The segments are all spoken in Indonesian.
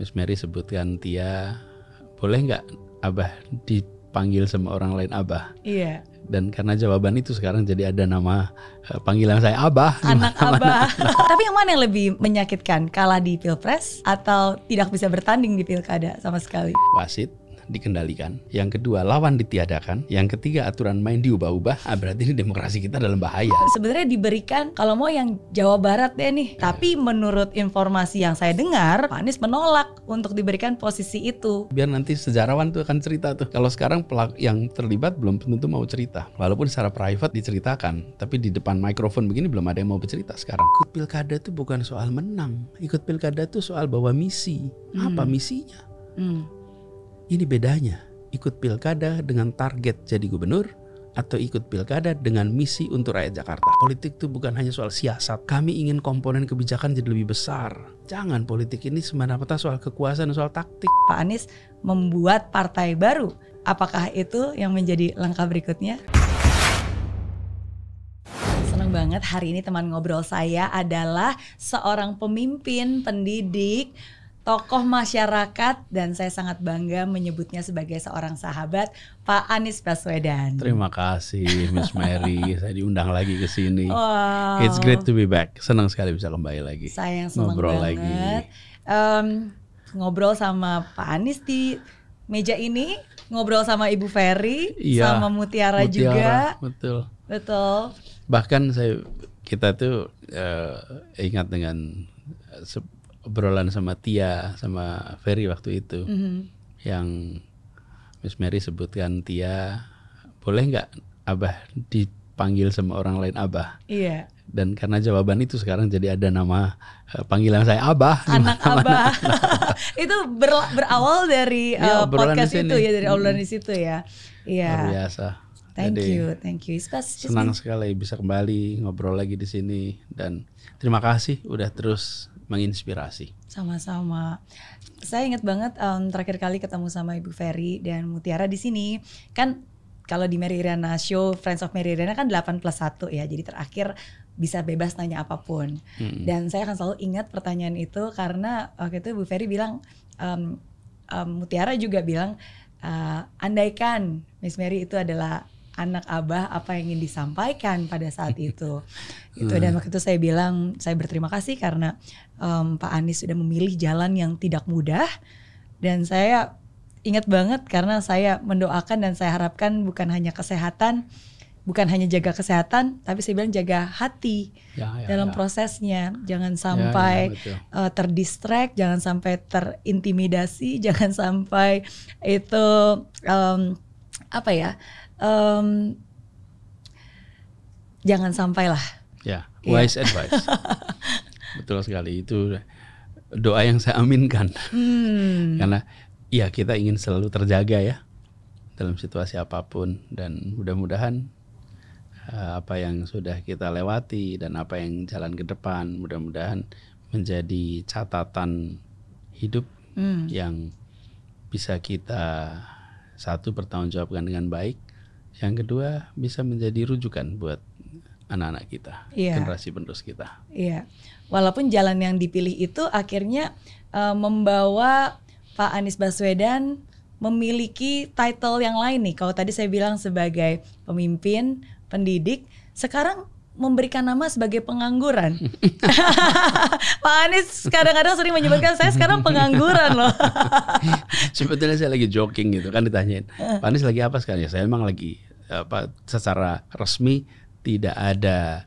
Miss Mary sebutkan Tia, boleh nggak Abah dipanggil sama orang lain Abah? Iya. Dan karena jawaban itu sekarang jadi ada nama eh, panggilan saya Abah. Anak Abah. Tapi yang mana yang lebih menyakitkan? Kalah di Pilpres atau tidak bisa bertanding di Pilkada sama sekali? Wasit dikendalikan, yang kedua lawan ditiadakan, yang ketiga aturan main diubah-ubah, ah berarti ini demokrasi kita dalam bahaya. Sebenarnya diberikan kalau mau yang Jawa Barat deh nih, iya. tapi menurut informasi yang saya dengar, Pak Anies menolak untuk diberikan posisi itu. Biar nanti sejarawan tuh akan cerita tuh. Kalau sekarang pelak yang terlibat belum tentu mau cerita, walaupun secara private diceritakan, tapi di depan mikrofon begini belum ada yang mau bercerita sekarang. Ikut pilkada tuh bukan soal menang, ikut pilkada tuh soal bawa misi. Apa hmm. misinya? Hmm. Ini bedanya ikut pilkada dengan target jadi gubernur atau ikut pilkada dengan misi untuk rakyat Jakarta. Politik itu bukan hanya soal siasat. Kami ingin komponen kebijakan jadi lebih besar. Jangan politik ini semata-mata soal kekuasaan dan soal taktik. Pak Anies membuat partai baru. Apakah itu yang menjadi langkah berikutnya? Senang banget hari ini teman ngobrol saya adalah seorang pemimpin, pendidik, tokoh masyarakat dan saya sangat bangga menyebutnya sebagai seorang sahabat Pak Anies Baswedan. Terima kasih Miss Mary, saya diundang lagi ke sini. Wow. It's great to be back. Senang sekali bisa kembali lagi. Saya yang senang ngobrol lagi. Um, ngobrol sama Pak Anies di meja ini, ngobrol sama Ibu Ferry, iya, sama Mutiara, Mutiara juga. Betul. Betul. Bahkan saya kita tuh uh, ingat dengan uh, obrolan sama Tia sama Ferry waktu itu mm -hmm. yang Miss Mary sebutkan Tia boleh nggak Abah dipanggil sama orang lain Abah? Iya. Yeah. Dan karena jawaban itu sekarang jadi ada nama eh, panggilan saya Abah. Anak Abah. itu ber, berawal dari uh, podcast itu ya dari obrolan hmm. di situ ya. Iya. yeah. biasa. Thank jadi, you, thank you. It's senang sekali bisa kembali ngobrol lagi di sini dan terima kasih udah terus menginspirasi. Sama-sama. Saya ingat banget um, terakhir kali ketemu sama Ibu Ferry dan Mutiara di sini. Kan kalau di Mary Riana Show, Friends of Mary Riana kan 8 plus 1 ya. Jadi terakhir bisa bebas nanya apapun. Hmm. Dan saya akan selalu ingat pertanyaan itu karena waktu itu ibu Ferry bilang, um, um, Mutiara juga bilang, uh, andaikan Miss Mary itu adalah anak abah apa yang ingin disampaikan pada saat itu itu hmm. dan waktu itu saya bilang saya berterima kasih karena um, Pak Anies sudah memilih jalan yang tidak mudah dan saya ingat banget karena saya mendoakan dan saya harapkan bukan hanya kesehatan bukan hanya jaga kesehatan tapi saya bilang jaga hati ya, ya, dalam ya. prosesnya jangan ya, ya, sampai ya, ya, uh, terdistract jangan sampai terintimidasi jangan sampai itu um, apa ya um, jangan lah Ya, iya. wise yeah. advice. Betul sekali itu doa yang saya aminkan. Hmm. Karena ya kita ingin selalu terjaga ya dalam situasi apapun dan mudah-mudahan eh, apa yang sudah kita lewati dan apa yang jalan ke depan mudah-mudahan menjadi catatan hidup hmm. yang bisa kita satu jawabkan dengan baik yang kedua bisa menjadi rujukan buat anak-anak kita, yeah. generasi penerus kita. Iya. Yeah. Walaupun jalan yang dipilih itu akhirnya uh, membawa Pak Anies Baswedan memiliki title yang lain nih. Kalau tadi saya bilang sebagai pemimpin, pendidik, sekarang memberikan nama sebagai pengangguran. Pak Anies kadang-kadang sering menyebutkan saya sekarang pengangguran loh. Sebetulnya saya lagi joking gitu kan ditanyain. Eh. Pak Anies lagi apa sekarang? Ya saya emang lagi apa secara resmi tidak ada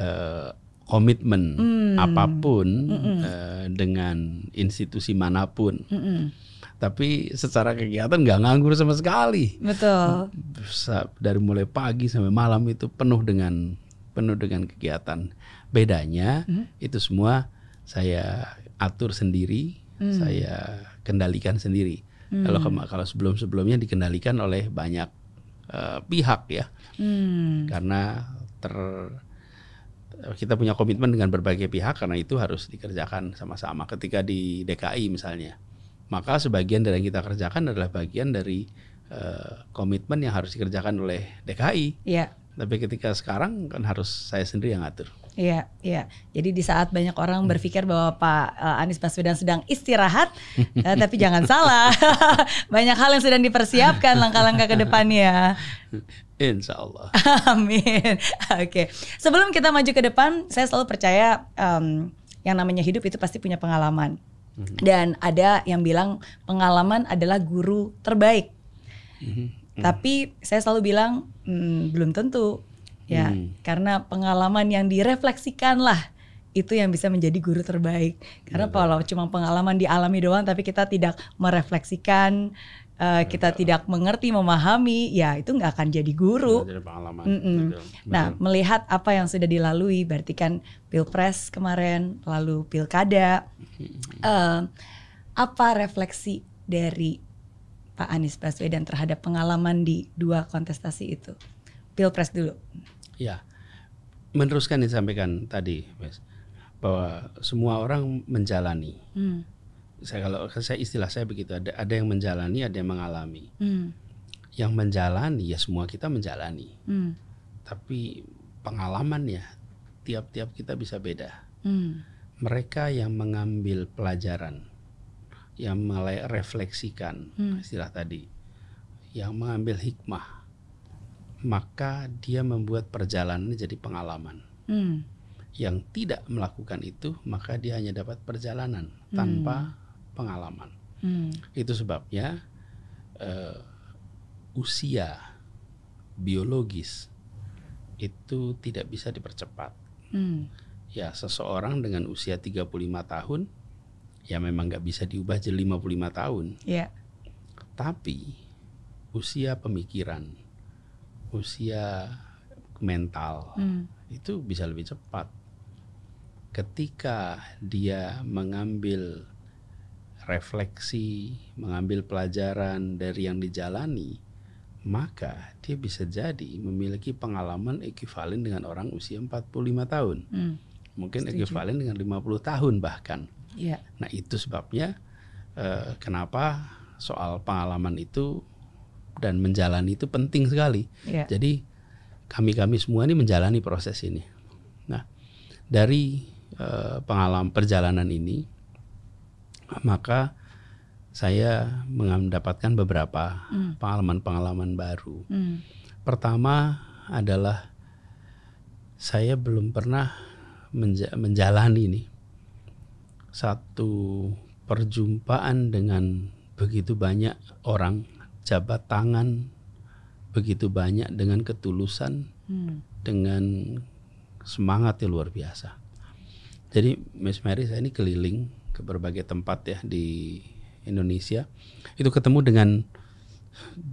uh, komitmen mm. apapun mm -mm. Uh, dengan institusi manapun. Mm -mm. Tapi secara kegiatan nggak nganggur sama sekali. Betul. Dari mulai pagi sampai malam itu penuh dengan penuh dengan kegiatan. Bedanya mm. itu semua saya atur sendiri, mm. saya kendalikan sendiri. Mm. Kalau kalau sebelum sebelumnya dikendalikan oleh banyak uh, pihak ya. Hmm. Karena ter kita punya komitmen dengan berbagai pihak karena itu harus dikerjakan sama-sama. Ketika di DKI misalnya, maka sebagian dari yang kita kerjakan adalah bagian dari uh, komitmen yang harus dikerjakan oleh DKI. Yeah. Tapi ketika sekarang kan harus saya sendiri yang ngatur. Iya, iya. Jadi di saat banyak orang hmm. berpikir bahwa Pak eh, Anies Baswedan sedang istirahat, eh, tapi jangan salah, banyak hal yang sedang dipersiapkan langkah-langkah ke depannya. Insya Allah. Amin. Oke. Sebelum kita maju ke depan, saya selalu percaya um, yang namanya hidup itu pasti punya pengalaman. Hmm. Dan ada yang bilang pengalaman adalah guru terbaik. hmm, hmm. Tapi saya selalu bilang hmm, belum tentu ya hmm. karena pengalaman yang direfleksikan lah itu yang bisa menjadi guru terbaik karena ya, kalau cuma pengalaman dialami doang tapi kita tidak merefleksikan uh, kita ya. tidak mengerti memahami ya itu nggak akan jadi guru. Jadi Mm -mm. nah melihat apa yang sudah dilalui berarti kan pilpres kemarin lalu pilkada uh, apa refleksi dari Pak Anies Baswedan terhadap pengalaman di dua kontestasi itu pilpres dulu. Ya, meneruskan disampaikan tadi, Mas, bahwa semua orang menjalani. Hmm. Saya kalau saya istilah saya begitu, ada ada yang menjalani, ada yang mengalami. Hmm. Yang menjalani ya semua kita menjalani, hmm. tapi pengalamannya tiap-tiap kita bisa beda. Hmm. Mereka yang mengambil pelajaran, yang mulai refleksikan hmm. istilah tadi, yang mengambil hikmah maka dia membuat perjalanan jadi pengalaman. Hmm. Yang tidak melakukan itu, maka dia hanya dapat perjalanan hmm. tanpa hmm. pengalaman. Hmm. Itu sebabnya uh, usia biologis itu tidak bisa dipercepat. Hmm. Ya, seseorang dengan usia 35 tahun ya memang nggak bisa diubah jadi 55 tahun. Yeah. Tapi usia pemikiran, usia mental hmm. itu bisa lebih cepat ketika dia mengambil refleksi, mengambil pelajaran dari yang dijalani, maka dia bisa jadi memiliki pengalaman ekivalen dengan orang usia 45 tahun. Hmm. Mungkin ekuivalen ekivalen dengan 50 tahun bahkan. Yeah. Nah, itu sebabnya uh, kenapa soal pengalaman itu dan menjalani itu penting sekali. Yeah. Jadi kami-kami semua ini menjalani proses ini. Nah, dari e, pengalaman perjalanan ini maka saya mendapatkan beberapa hmm. pengalaman-pengalaman mm. baru. Mm. Pertama adalah saya belum pernah menja menjalani ini satu perjumpaan dengan begitu banyak orang jabat tangan begitu banyak dengan ketulusan, hmm. dengan semangat yang luar biasa. Jadi Miss Mary saya ini keliling ke berbagai tempat ya di Indonesia, itu ketemu dengan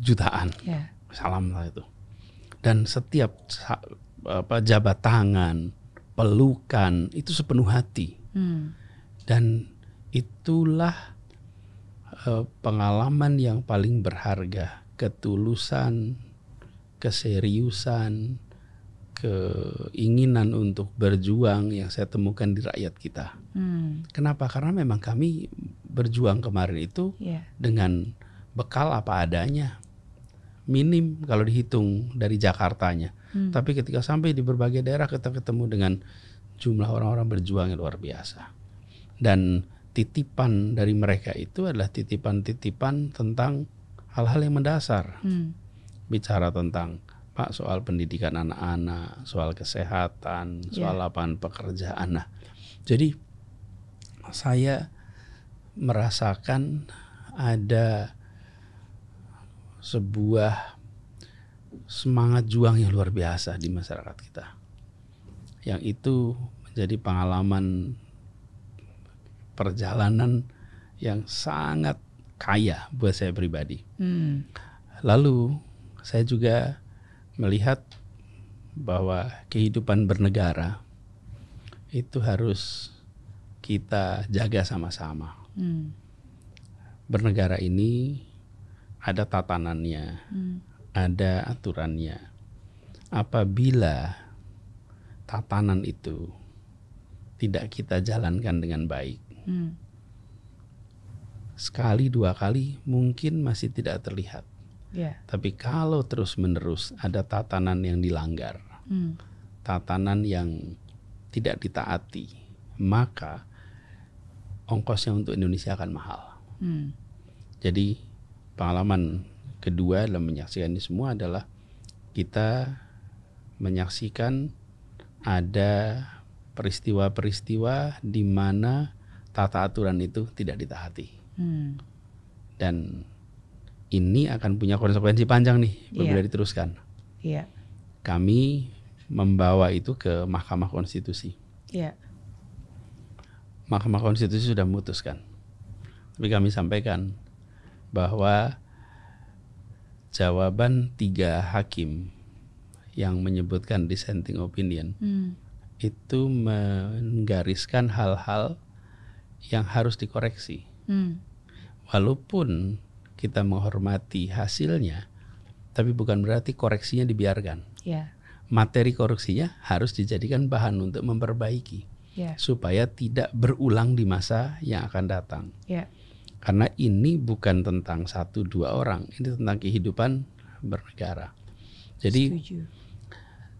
jutaan yeah. salam lah itu. Dan setiap apa jabat tangan, pelukan itu sepenuh hati. Hmm. Dan itulah Eh, pengalaman yang paling berharga, ketulusan, keseriusan, keinginan untuk berjuang yang saya temukan di rakyat kita. Hmm. Kenapa? Karena memang kami berjuang kemarin itu yeah. dengan bekal apa adanya, minim kalau dihitung dari Jakartanya. Hmm. Tapi ketika sampai di berbagai daerah kita ketemu dengan jumlah orang-orang berjuang yang luar biasa. Dan titipan dari mereka itu adalah titipan-titipan tentang hal-hal yang mendasar. Hmm. Bicara tentang Pak soal pendidikan anak-anak, soal kesehatan, iya. soal yeah. lapangan pekerjaan. Nah, jadi saya merasakan ada sebuah semangat juang yang luar biasa di masyarakat kita. Yang itu menjadi pengalaman perjalanan yang sangat kaya buat saya pribadi. Hmm. Lalu saya juga melihat bahwa kehidupan bernegara itu harus kita jaga sama-sama. Hmm. Bernegara ini ada tatanannya, hmm. ada aturannya. Apabila tatanan itu tidak kita jalankan dengan baik, Hmm. Sekali dua kali mungkin masih tidak terlihat. Yeah. Tapi kalau terus menerus ada tatanan yang dilanggar, hmm. tatanan yang tidak ditaati, maka ongkosnya untuk Indonesia akan mahal. Hmm. Jadi pengalaman kedua dalam menyaksikan ini semua adalah kita menyaksikan ada peristiwa-peristiwa di mana tata aturan itu tidak ditaati. Hmm. Dan ini akan punya konsekuensi panjang nih iya. apabila yeah. diteruskan. Yeah. Kami membawa itu ke Mahkamah Konstitusi. Yeah. Mahkamah Konstitusi sudah memutuskan. Tapi kami sampaikan bahwa jawaban tiga hakim yang menyebutkan dissenting opinion hmm. itu menggariskan hal-hal yang harus dikoreksi. Hmm. Walaupun kita menghormati hasilnya, tapi bukan berarti koreksinya dibiarkan. Yeah. Materi koreksinya harus dijadikan bahan untuk memperbaiki yeah. supaya tidak berulang di masa yang akan datang. Yeah. Karena ini bukan tentang satu dua orang, ini tentang kehidupan bernegara. Jadi Setuju.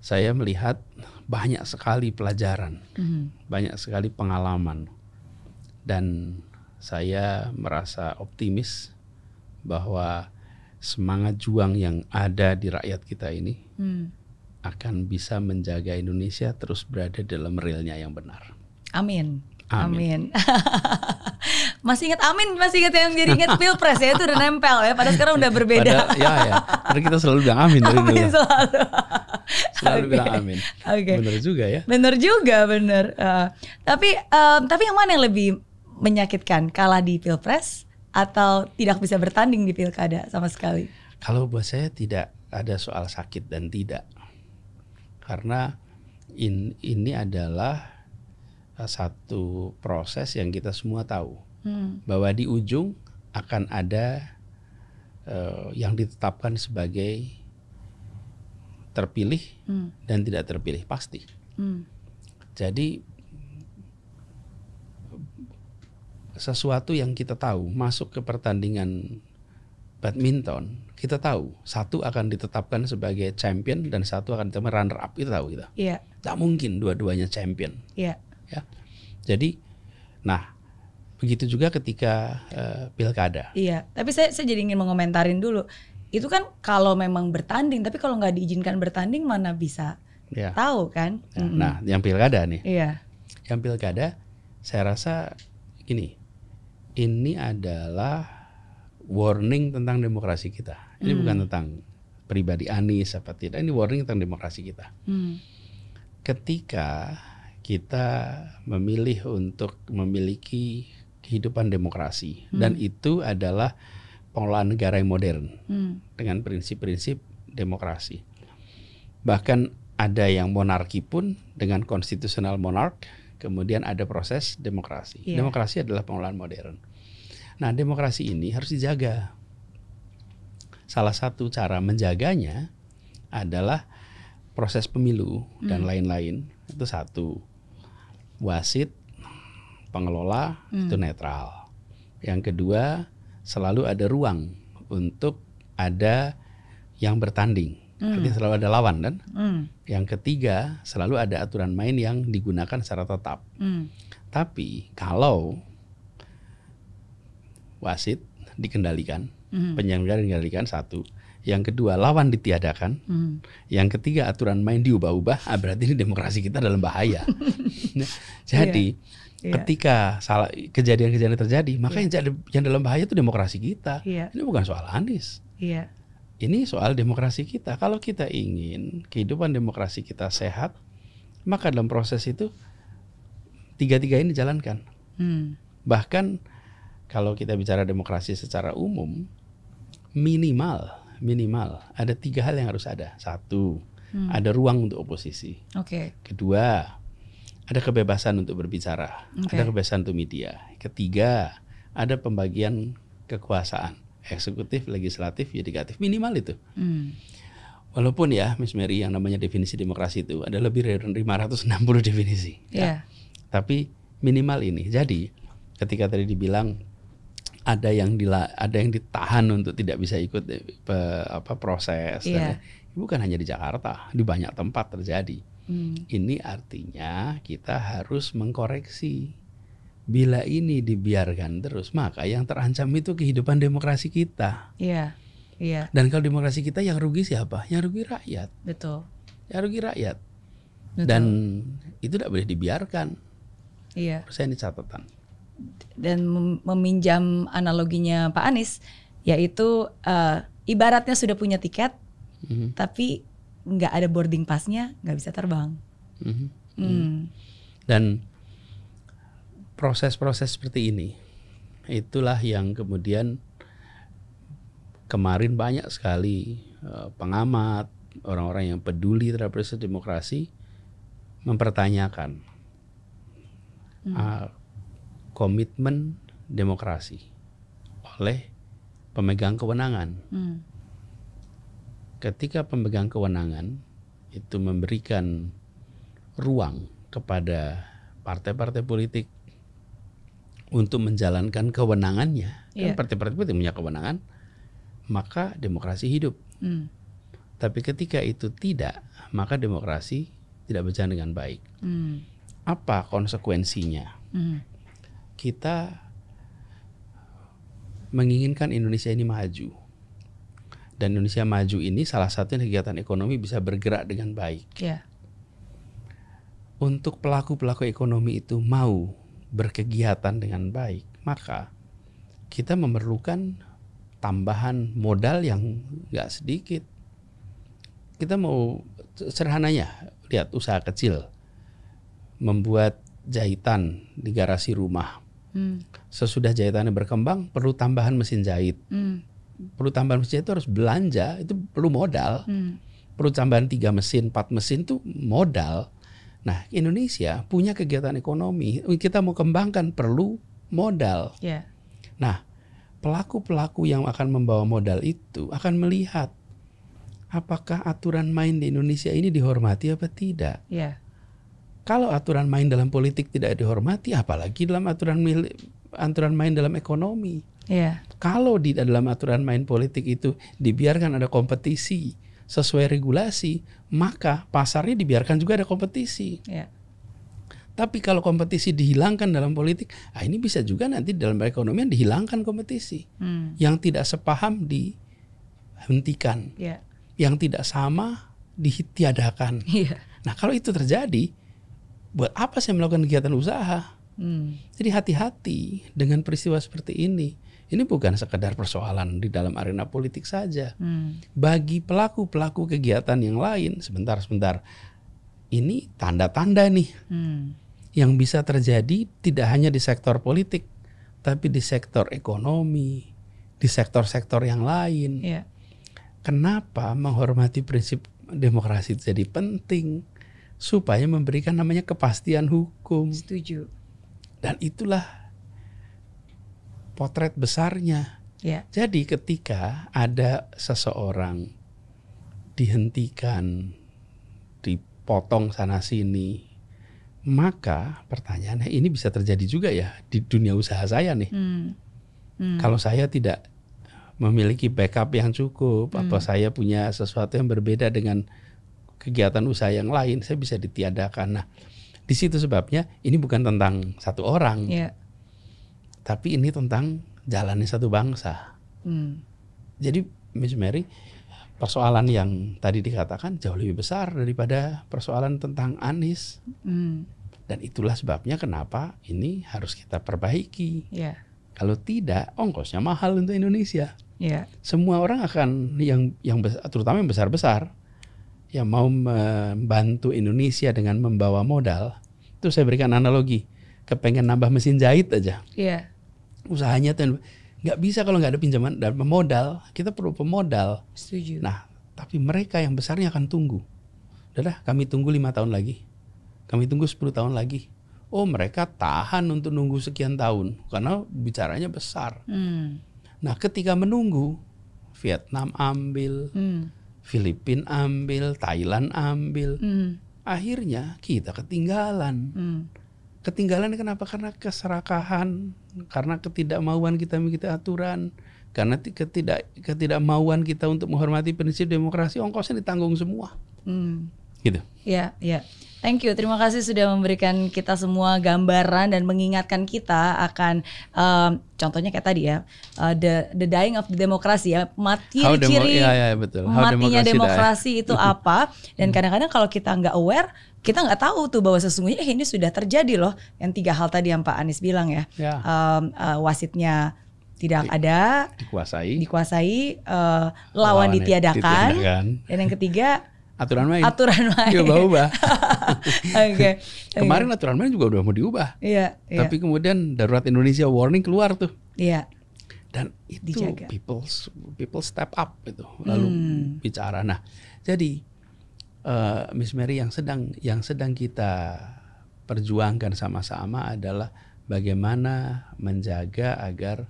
saya melihat banyak sekali pelajaran, mm -hmm. banyak sekali pengalaman dan saya merasa optimis bahwa semangat juang yang ada di rakyat kita ini hmm. akan bisa menjaga Indonesia terus berada dalam realnya yang benar. Amin. Amin. amin. masih ingat amin, masih ingat yang jadi ingat pilpres ya itu udah nempel ya. Padahal sekarang udah berbeda. Pada, ya ya. Karena kita selalu bilang amin dari amin ya. selalu. selalu okay. bilang amin. Oke. Okay. Bener juga ya. Bener juga, bener. Uh, eh, tapi uh, tapi yang mana yang lebih menyakitkan kalah di pilpres atau tidak bisa bertanding di pilkada sama sekali? Kalau buat saya tidak ada soal sakit dan tidak, karena in, ini adalah eh, satu proses yang kita semua tahu hmm. bahwa di ujung akan ada uh, yang ditetapkan sebagai terpilih hmm. dan tidak terpilih pasti. Hmm. Jadi sesuatu yang kita tahu masuk ke pertandingan badminton, kita tahu satu akan ditetapkan sebagai champion dan satu akan ditetapkan runner up itu tahu kita. ya. Yeah. Tak mungkin dua-duanya champion. Iya. Ya. Jadi nah begitu juga ketika uh, pilkada. Iya, tapi saya saya jadi ingin mengomentarin dulu. Itu kan kalau memang bertanding, tapi kalau nggak diizinkan bertanding mana bisa ya. tahu kan? Nah, mm -hmm. nah yang pilkada nih. Iya. Yang pilkada, saya rasa gini, ini adalah warning tentang demokrasi kita. Ini hmm. bukan tentang pribadi Anies apa tidak. Ini warning tentang demokrasi kita. Hmm. Ketika kita memilih untuk memiliki kehidupan demokrasi hmm. dan itu adalah pengelolaan negara yang modern hmm. dengan prinsip-prinsip demokrasi. Bahkan ada yang monarki pun dengan konstitusional monark kemudian ada proses demokrasi. Yeah. Demokrasi adalah pengelolaan modern. Nah, demokrasi ini harus dijaga. Salah satu cara menjaganya adalah proses pemilu dan hmm. lain-lain. Itu satu. Wasit, pengelola mm. itu netral. Yang kedua, selalu ada ruang untuk ada yang bertanding. Mm. Artinya hmm. selalu ada lawan kan. Mm. Yang ketiga selalu ada aturan main yang digunakan secara tetap. Mm. Tapi kalau wasit dikendalikan, mm. penyelenggara dikendalikan satu, yang kedua lawan ditiadakan, Mm. yang ketiga aturan main diubah-ubah, ah, berarti ini demokrasi kita dalam bahaya. Iya. Jadi yeah. ketika salah kejadian-kejadian terjadi, maka yeah. yang, yang dalam bahaya itu demokrasi kita. Yeah. Ini bukan soal Anies. Yeah. Ini soal demokrasi kita. Kalau kita ingin kehidupan demokrasi kita sehat, maka dalam proses itu tiga-tiga ini dijalankan. Hmm. Bahkan kalau kita bicara demokrasi secara umum, minimal minimal ada tiga hal yang harus ada. Satu, hmm. ada ruang untuk oposisi. Okay. Kedua, ada kebebasan untuk berbicara, okay. ada kebebasan untuk media. Ketiga, ada pembagian kekuasaan eksekutif, legislatif, yudikatif minimal itu. Hmm. Walaupun ya, Miss Mary, yang namanya definisi demokrasi itu ada lebih dari 560 definisi. Yeah. Ya. Tapi minimal ini. Jadi ketika tadi dibilang ada yang dila, ada yang ditahan untuk tidak bisa ikut eh, pe, apa proses, yeah. dan, bukan hanya di Jakarta, di banyak tempat terjadi. Hmm. Ini artinya kita harus mengkoreksi Bila ini dibiarkan terus, maka yang terancam itu kehidupan demokrasi kita. Iya. Iya. Dan kalau demokrasi kita yang rugi siapa? Yang rugi rakyat. Betul. Yang rugi rakyat. Betul. Dan itu tidak boleh dibiarkan. Iya. Saya ini catatan. Dan meminjam analoginya Pak Anies, yaitu uh, ibaratnya sudah punya tiket, mm-hmm. tapi nggak ada boarding passnya, nggak bisa terbang. Mm-hmm. Mm. Dan proses-proses seperti ini itulah yang kemudian kemarin banyak sekali eh, pengamat orang-orang yang peduli terhadap proses demokrasi mempertanyakan hmm. uh, komitmen demokrasi oleh pemegang kewenangan. Hmm. Ketika pemegang kewenangan itu memberikan ruang kepada partai-partai politik untuk menjalankan kewenangannya. Yeah. Kan partai-partai itu punya kewenangan, maka demokrasi hidup. Mm. Tapi ketika itu tidak, maka demokrasi tidak berjalan dengan baik. Mm. Apa konsekuensinya? Mm. Kita menginginkan Indonesia ini maju. Dan Indonesia maju ini salah satu kegiatan ekonomi bisa bergerak dengan baik. Yeah. Untuk pelaku-pelaku ekonomi itu mau berkegiatan dengan baik, maka kita memerlukan tambahan modal yang nggak sedikit. Kita mau sederhananya lihat usaha kecil membuat jahitan di garasi rumah. Hmm. Sesudah jahitannya berkembang perlu tambahan mesin jahit. Hmm. Perlu tambahan mesin jahit itu harus belanja, itu perlu modal. Hmm. Perlu tambahan tiga mesin, empat mesin itu modal Nah, Indonesia punya kegiatan ekonomi, kita mau kembangkan perlu modal. Yeah. Nah, pelaku-pelaku yang akan membawa modal itu akan melihat apakah aturan main di Indonesia ini dihormati apa tidak. Yeah. Kalau aturan main dalam politik tidak dihormati, apalagi dalam aturan milik, aturan main dalam ekonomi. Yeah. Kalau di dalam aturan main politik itu dibiarkan ada kompetisi, sesuai regulasi, maka pasarnya dibiarkan juga ada kompetisi. Ya. Tapi kalau kompetisi dihilangkan dalam politik, ah ini bisa juga nanti dalam perekonomian dihilangkan kompetisi. Hmm. Yang tidak sepaham dihentikan. Ya. Yang tidak sama dihitiadakan. Ya. Nah, kalau itu terjadi, buat apa saya melakukan kegiatan usaha? Hmm. Jadi hati-hati dengan peristiwa seperti ini ini bukan sekedar persoalan di dalam arena politik saja. Hmm. Bagi pelaku-pelaku kegiatan yang lain, sebentar-sebentar, ini tanda-tanda nih hmm. yang bisa terjadi tidak hanya di sektor politik, tapi di sektor ekonomi, di sektor-sektor yang lain. Yeah. Kenapa menghormati prinsip demokrasi jadi penting? Supaya memberikan namanya kepastian hukum. Setuju. Dan itulah potret besarnya. Ya. Jadi ketika ada seseorang dihentikan, dipotong sana sini, maka pertanyaannya ini bisa terjadi juga ya di dunia usaha saya nih. Hmm. Hmm. Kalau saya tidak memiliki backup yang cukup hmm. atau saya punya sesuatu yang berbeda dengan kegiatan usaha yang lain, saya bisa ditiadakan. Nah, di situ sebabnya ini bukan tentang satu orang. Yeah tapi ini tentang jalannya satu bangsa. Hmm. Jadi Miss Mary, persoalan yang tadi dikatakan jauh lebih besar daripada persoalan tentang Anies. Hmm. Dan itulah sebabnya kenapa ini harus kita perbaiki. Yeah. Kalau tidak, ongkosnya mahal untuk Indonesia. Yeah. Semua orang akan yang yang besar, terutama yang besar-besar yang mau membantu Indonesia dengan membawa modal. Itu saya berikan analogi kepengen nambah mesin jahit aja. Iya. Usahanya tuh nggak bisa kalau nggak ada pinjaman dan pemodal. Kita perlu pemodal. Setuju. Nah, tapi mereka yang besarnya akan tunggu. Udah kami tunggu lima tahun lagi. Kami tunggu 10 tahun lagi. Oh, mereka tahan untuk nunggu sekian tahun karena bicaranya besar. Hmm. Nah, ketika menunggu, Vietnam ambil, hmm. Filipina ambil, Thailand ambil. Hmm. Akhirnya kita ketinggalan. Hmm ketinggalan kenapa karena keserakahan karena ketidakmauan kita mengikuti aturan karena ketidak ketidakmauan kita untuk menghormati prinsip demokrasi ongkosnya ditanggung semua hmm gitu. ya iya. Thank you, terima kasih sudah memberikan kita semua gambaran dan mengingatkan kita akan um, contohnya kayak tadi ya uh, the the dying of the democracy ya mati How ciri demo, ya, ya, betul. How matinya demokrasi die. itu apa dan kadang-kadang kalau kita nggak aware kita nggak tahu tuh bahwa sesungguhnya eh, ini sudah terjadi loh yang tiga hal tadi yang Pak Anies bilang ya yeah. Ya. Ehm, eh, um, uh, wasitnya tidak ada dikuasai dikuasai uh, lawan, lawan ditiadakan. ditiadakan dan yang ketiga aturan main. Aturan main. Diubah-ubah. Oke. okay. Kemarin okay. aturan main juga udah mau diubah. Iya. Yeah, Tapi kemudian darurat Indonesia warning keluar tuh. Iya. Yeah. Dan itu Dijaga. people people step up itu lalu hmm. bicara. Nah, jadi uh, Miss Mary yang sedang yang sedang kita perjuangkan sama-sama adalah bagaimana menjaga agar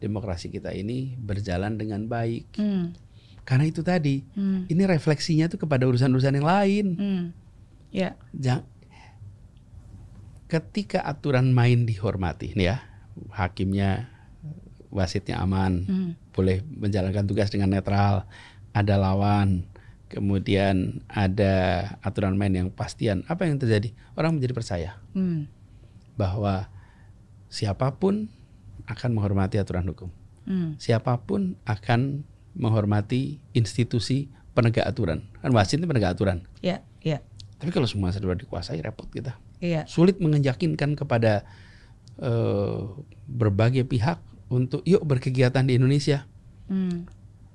demokrasi kita ini berjalan dengan baik. Hmm karena itu tadi, hmm. ini refleksinya tuh kepada urusan-urusan yang lain. Hmm. Ya. Yeah. Ketika aturan main dihormati, nih ya, hakimnya, wasitnya aman, hmm. boleh menjalankan tugas dengan netral, ada lawan, kemudian ada aturan main yang pastian. Apa yang terjadi? Orang menjadi percaya hmm. bahwa siapapun akan menghormati aturan hukum. Hmm. Siapapun akan menghormati institusi penegak aturan. Kan wasit ini penegak aturan. Iya, iya. Tapi kalau semua sudah dikuasai repot kita. Iya. Sulit mengenjakinkan kepada uh, berbagai pihak untuk yuk berkegiatan di Indonesia. Hmm.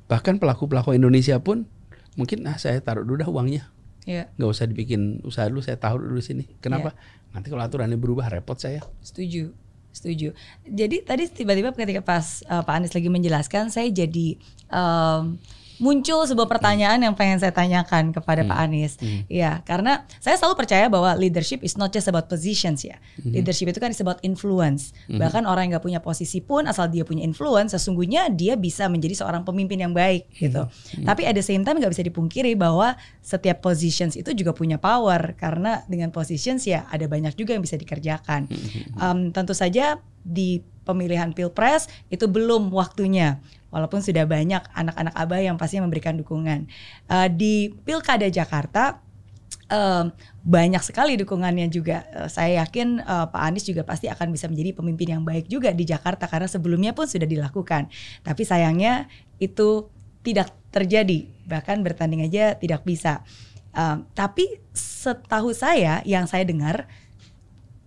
Bahkan pelaku-pelaku Indonesia pun mungkin nah saya taruh dulu dah uangnya. Iya. Gak usah dibikin usaha dulu, saya tahu dulu di sini. Kenapa? Ya. Nanti kalau aturannya berubah repot saya. Setuju. Setuju. Jadi tadi tiba-tiba ketika pas uh, Pak Anies lagi menjelaskan, saya jadi um, muncul sebuah pertanyaan yang pengen saya tanyakan kepada hmm. Pak Anies. Hmm. Ya, karena saya selalu percaya bahwa leadership is not just about positions ya. Hmm. Leadership itu kan is about influence. Hmm. Bahkan orang yang gak punya posisi pun asal dia punya influence, sesungguhnya dia bisa menjadi seorang pemimpin yang baik hmm. gitu. Hmm. Tapi at the same time gak bisa dipungkiri bahwa setiap positions itu juga punya power karena dengan positions ya ada banyak juga yang bisa dikerjakan. Hmm. Um, tentu saja di pemilihan pilpres itu belum waktunya walaupun sudah banyak anak-anak abah yang pasti memberikan dukungan. Uh, di Pilkada Jakarta um, banyak sekali dukungannya juga. Uh, saya yakin uh, Pak Anies juga pasti akan bisa menjadi pemimpin yang baik juga di Jakarta karena sebelumnya pun sudah dilakukan. Tapi sayangnya itu tidak terjadi. Bahkan bertanding aja tidak bisa. uh, tapi setahu saya yang saya dengar,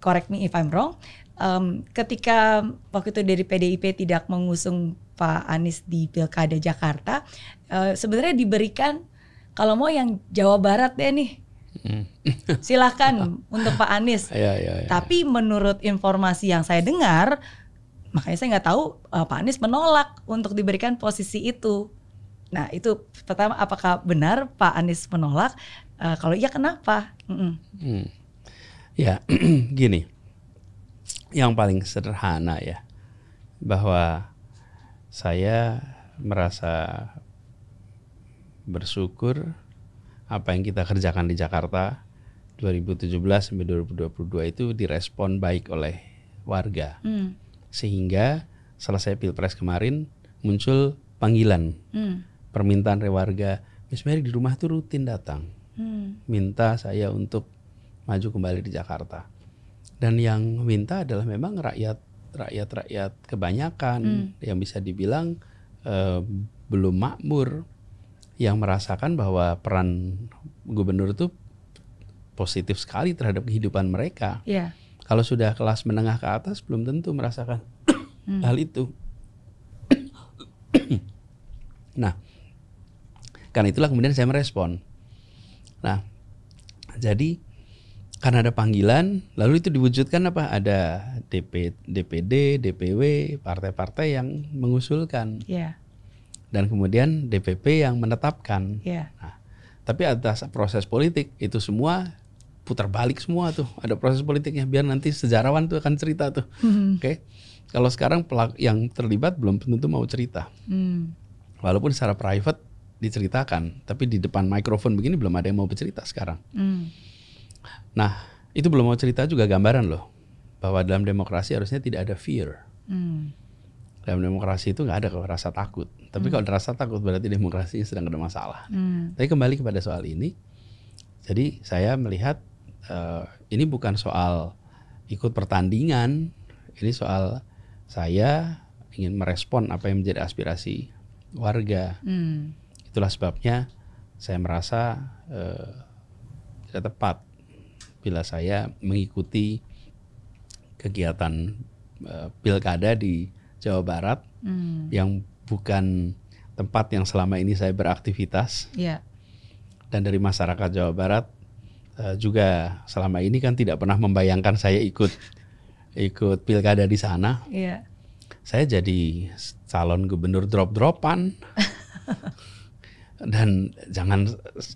correct me if I'm wrong, um, ketika waktu itu dari PDIP tidak mengusung Pak Anies di Pilkada Jakarta, uh, sebenarnya diberikan kalau mau yang Jawa Barat deh nih. Hmm. Silahkan untuk Pak Anies. Ya, ya, ya. Tapi menurut informasi yang saya dengar, makanya saya nggak tahu uh, Pak Anies menolak untuk diberikan posisi itu. Nah itu pertama apakah benar Pak Anies menolak? Uh, kalau iya kenapa? Mm -mm. Hmm. Ya gini, yang paling sederhana ya bahwa saya merasa bersyukur apa yang kita kerjakan di Jakarta 2017 sampai 2022 itu direspon baik oleh warga. Mm. Sehingga selesai Pilpres kemarin muncul panggilan. Mm. Permintaan warga, Miss Mary di rumah tuh rutin datang. Mm. Minta saya untuk maju kembali di Jakarta dan yang minta adalah memang rakyat rakyat rakyat kebanyakan hmm. yang bisa dibilang eh, belum makmur yang merasakan bahwa peran gubernur itu positif sekali terhadap kehidupan mereka. Yeah. Kalau sudah kelas menengah ke atas belum tentu merasakan hmm. hal itu. nah, karena itulah kemudian saya merespon. Nah, jadi karena ada panggilan, lalu itu diwujudkan apa? Ada DP, DPD, DPW, partai-partai yang mengusulkan, yeah. dan kemudian DPP yang menetapkan. Yeah. Nah, tapi atas proses politik itu semua putar balik semua tuh. Ada proses politiknya biar nanti sejarawan tuh akan cerita tuh. Mm. Oke, okay? kalau sekarang pelak yang terlibat belum tentu mau cerita, mm. walaupun secara private diceritakan, tapi di depan mikrofon begini belum ada yang mau bercerita sekarang. Mm Nah, itu belum mau cerita juga gambaran loh bahwa dalam demokrasi harusnya tidak ada fear. Hmm. Dalam demokrasi itu nggak ada rasa takut. Tapi hmm. kalau rasa takut berarti demokrasi sedang ada masalah. Hmm. Tapi kembali kepada soal ini, jadi saya melihat uh, ini bukan soal ikut pertandingan, ini soal saya ingin merespon apa yang menjadi aspirasi warga. Hmm. Itulah sebabnya saya merasa uh, tidak tepat bila saya mengikuti kegiatan eh, pilkada di Jawa Barat hmm. yang bukan tempat yang selama ini saya beraktivitas yeah. dan dari masyarakat Jawa Barat eh, juga selama ini kan tidak pernah membayangkan saya ikut ikut pilkada di sana. Yeah. Saya jadi calon gubernur drop-dropan. dan jangan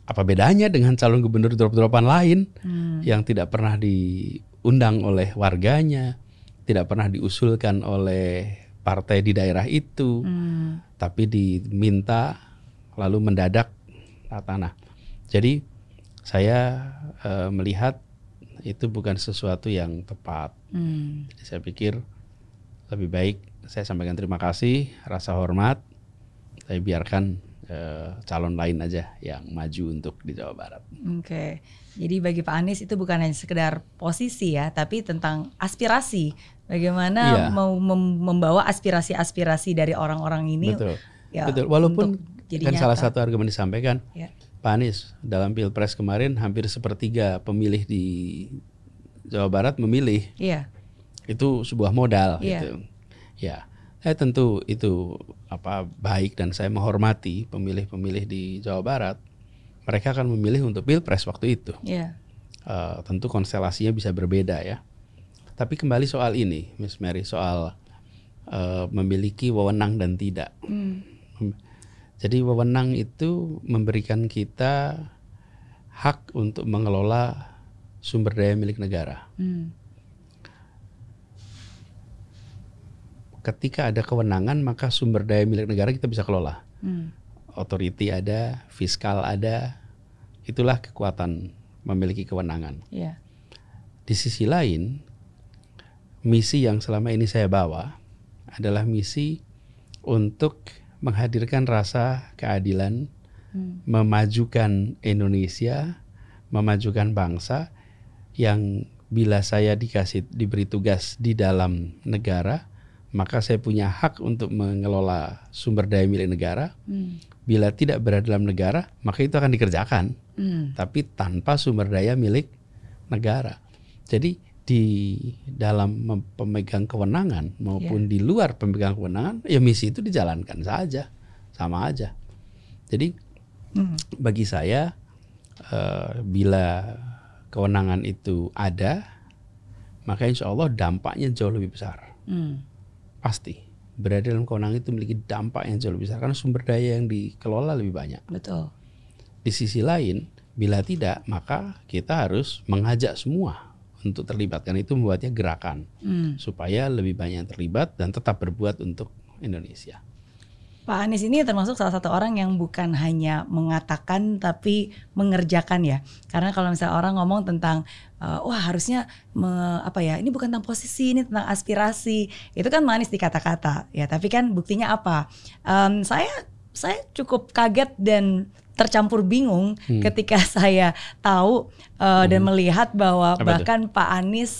apa bedanya dengan calon gubernur drop-dropan lain hmm. yang tidak pernah diundang oleh warganya, tidak pernah diusulkan oleh partai di daerah itu, hmm. tapi diminta lalu mendadak tanah. Jadi saya e, melihat itu bukan sesuatu yang tepat. Hmm. Jadi saya pikir lebih baik saya sampaikan terima kasih, rasa hormat, saya biarkan uh, calon lain aja yang maju untuk di Jawa Barat. Oke, okay. jadi bagi Pak Anies itu bukan hanya sekedar posisi ya, tapi tentang aspirasi. Bagaimana iya. mau mem membawa aspirasi-aspirasi dari orang-orang ini? Betul. Ya, Betul. Walaupun kan salah satu argumen disampaikan, ya. Pak Anies dalam pilpres kemarin hampir sepertiga pemilih di Jawa Barat memilih. Iya. Itu sebuah modal. Iya. Gitu. Ya saya eh, tentu itu apa baik dan saya menghormati pemilih-pemilih di Jawa Barat. Mereka akan memilih untuk pilpres waktu itu. Yeah. Iya. Uh, tentu konstelasinya bisa berbeda ya. Tapi kembali soal ini, Miss Mary, soal uh, memiliki wewenang dan tidak. Mm. Jadi wewenang itu memberikan kita hak untuk mengelola sumber daya milik negara. Mm. ketika ada kewenangan maka sumber daya milik negara kita bisa kelola. Hmm. Authority ada, fiskal ada, itulah kekuatan memiliki kewenangan. Yeah. Di sisi lain, misi yang selama ini saya bawa adalah misi untuk menghadirkan rasa keadilan, hmm. memajukan Indonesia, memajukan bangsa yang bila saya dikasih diberi tugas di dalam negara maka saya punya hak untuk mengelola sumber daya milik negara. Hmm. Bila tidak berada dalam negara, maka itu akan dikerjakan, hmm. tapi tanpa sumber daya milik negara. Jadi di dalam pemegang kewenangan maupun yeah. di luar pemegang kewenangan, ya misi itu dijalankan saja, sama aja. Jadi hmm. bagi saya, uh, bila kewenangan itu ada, maka insya Allah dampaknya jauh lebih besar. Hmm pasti berada dalam kewenangan itu memiliki dampak yang jauh lebih besar karena sumber daya yang dikelola lebih banyak. Betul. Di sisi lain, bila tidak maka kita harus mengajak semua untuk terlibat karena itu membuatnya gerakan hmm. supaya lebih banyak yang terlibat dan tetap berbuat untuk Indonesia. Pak Anies ini termasuk salah satu orang yang bukan hanya mengatakan tapi mengerjakan ya. Karena kalau misalnya orang ngomong tentang uh, wah harusnya me, apa ya ini bukan tentang posisi ini tentang aspirasi itu kan manis di kata-kata ya. Tapi kan buktinya apa? Um, saya saya cukup kaget dan tercampur bingung hmm. ketika saya tahu uh, hmm. dan melihat bahwa apa bahkan itu? Pak Anies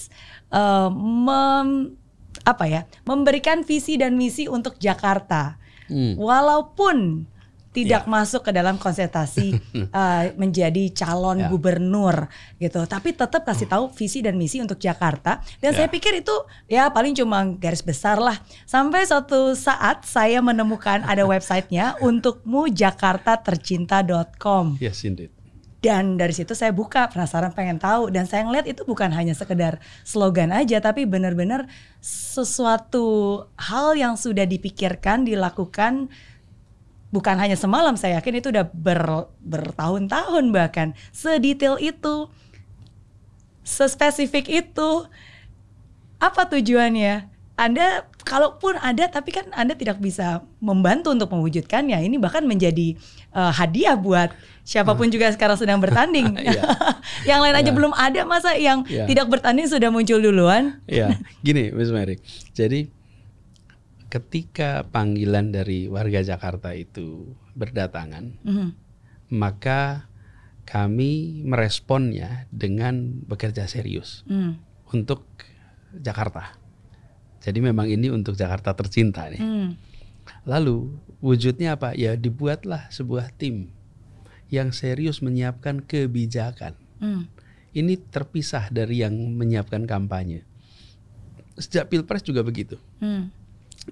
uh, mem apa ya memberikan visi dan misi untuk Jakarta Hmm. walaupun tidak yeah. masuk ke dalam konsentrasi uh, menjadi calon yeah. gubernur gitu tapi tetap kasih hmm. tahu visi dan misi untuk Jakarta dan yeah. saya ya. pikir itu ya paling cuma garis besar lah sampai suatu saat saya menemukan ada websitenya untukmu jakartatercinta.com yes indeed dan dari situ saya buka penasaran pengen tahu dan saya ngeliat itu bukan hanya sekedar slogan aja tapi benar-benar sesuatu hal yang sudah dipikirkan, dilakukan bukan hanya semalam saya yakin itu udah ber, bertahun-tahun bahkan sedetail itu, sespesifik itu. Apa tujuannya? Anda kalaupun ada tapi kan Anda tidak bisa membantu untuk mewujudkannya. Ini bahkan menjadi uh, hadiah buat siapapun ah. juga sekarang sedang bertanding. Iya. yang lain aja iya. belum ada masa yang iya. tidak bertanding sudah muncul duluan. Iya. Gini, Miss Mary. Jadi ketika panggilan dari warga Jakarta itu berdatangan, mm-hmm. maka kami meresponnya dengan bekerja serius mm. untuk Jakarta. Jadi memang ini untuk Jakarta tercinta nih. Hmm. Lalu wujudnya apa? Ya dibuatlah sebuah tim yang serius menyiapkan kebijakan. Hmm. Ini terpisah dari yang menyiapkan kampanye. Sejak pilpres juga begitu. Hmm.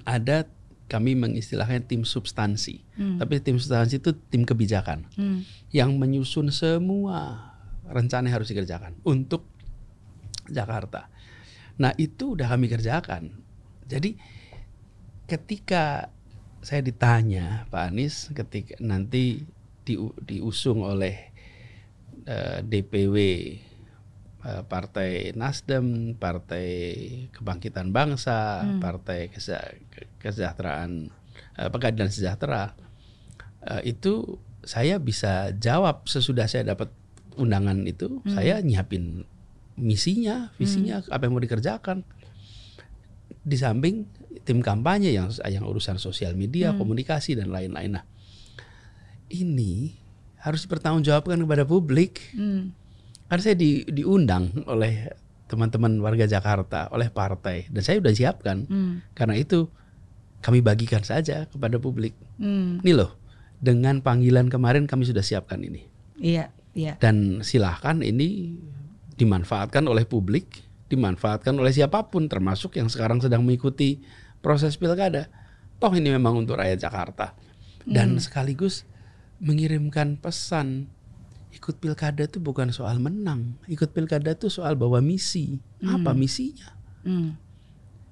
Ada kami mengistilahkan tim substansi, hmm. tapi tim substansi itu tim kebijakan hmm. yang menyusun semua rencana yang harus dikerjakan untuk Jakarta. Nah itu udah kami kerjakan. Jadi ketika saya ditanya Pak Anies ketika nanti di, diusung oleh uh, eh, DPW eh, Partai Nasdem, Partai Kebangkitan Bangsa, hmm. Partai Kesejahteraan uh, Sejahtera itu saya bisa jawab sesudah saya dapat undangan itu hmm. saya nyiapin misinya, visinya, hmm. apa yang mau dikerjakan. Di samping tim kampanye yang yang urusan sosial media, hmm. komunikasi dan lain-lain. Nah, ini harus dipertanggungjawabkan kepada publik. Hmm. Karena saya di, diundang oleh teman-teman warga Jakarta, oleh partai, dan saya sudah siapkan. Hmm. Karena itu kami bagikan saja kepada publik. Hmm. Ini loh, dengan panggilan kemarin kami sudah siapkan ini. Iya, iya. Dan silahkan ini dimanfaatkan oleh publik, dimanfaatkan oleh siapapun termasuk yang sekarang sedang mengikuti proses pilkada. Toh ini memang untuk rakyat Jakarta. Dan hmm. sekaligus mengirimkan pesan ikut pilkada itu bukan soal menang, ikut pilkada itu soal bawa misi. Hmm. Apa misinya? Hmm.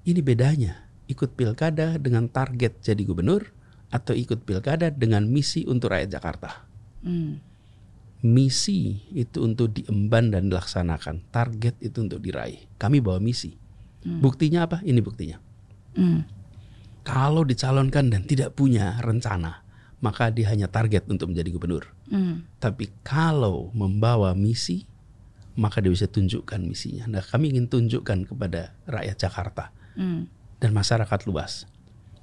Ini bedanya ikut pilkada dengan target jadi gubernur atau ikut pilkada dengan misi untuk rakyat Jakarta. Hmm misi itu untuk diemban dan dilaksanakan, target itu untuk diraih. Kami bawa misi. Hmm. Buktinya apa? Ini buktinya. Hmm. Kalau dicalonkan dan tidak punya rencana, maka dia hanya target untuk menjadi gubernur. Hmm. Tapi kalau membawa misi, maka dia bisa tunjukkan misinya. Nah, kami ingin tunjukkan kepada rakyat Jakarta hmm. dan masyarakat luas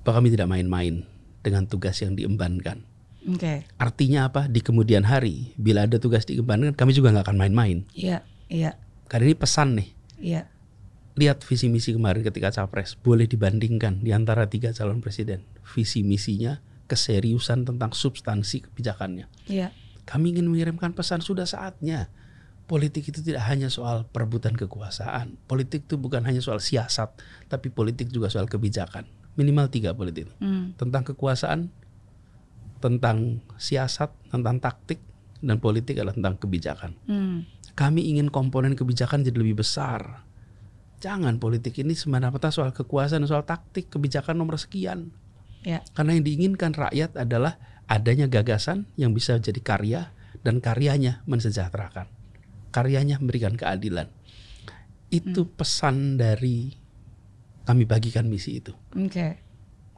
bahwa kami tidak main-main dengan tugas yang diembankan Okay. Artinya apa? Di kemudian hari, bila ada tugas dikembangkan, kami juga nggak akan main-main. Iya, iya. Karena ini pesan nih. Iya. Lihat visi misi kemarin ketika capres boleh dibandingkan di antara tiga calon presiden visi misinya keseriusan tentang substansi kebijakannya. Iya. Kami ingin mengirimkan pesan sudah saatnya politik itu tidak hanya soal perebutan kekuasaan. Politik itu bukan hanya soal siasat, tapi politik juga soal kebijakan. Minimal tiga politik. Hmm. Tentang kekuasaan, tentang siasat, tentang taktik dan politik adalah tentang kebijakan. Hmm. Kami ingin komponen kebijakan jadi lebih besar. Jangan politik ini semata-mata soal kekuasaan, soal taktik, kebijakan nomor sekian. Ya. Karena yang diinginkan rakyat adalah adanya gagasan yang bisa jadi karya dan karyanya mensejahterakan. Karyanya memberikan keadilan. Itu hmm. pesan dari kami bagikan misi itu. Okay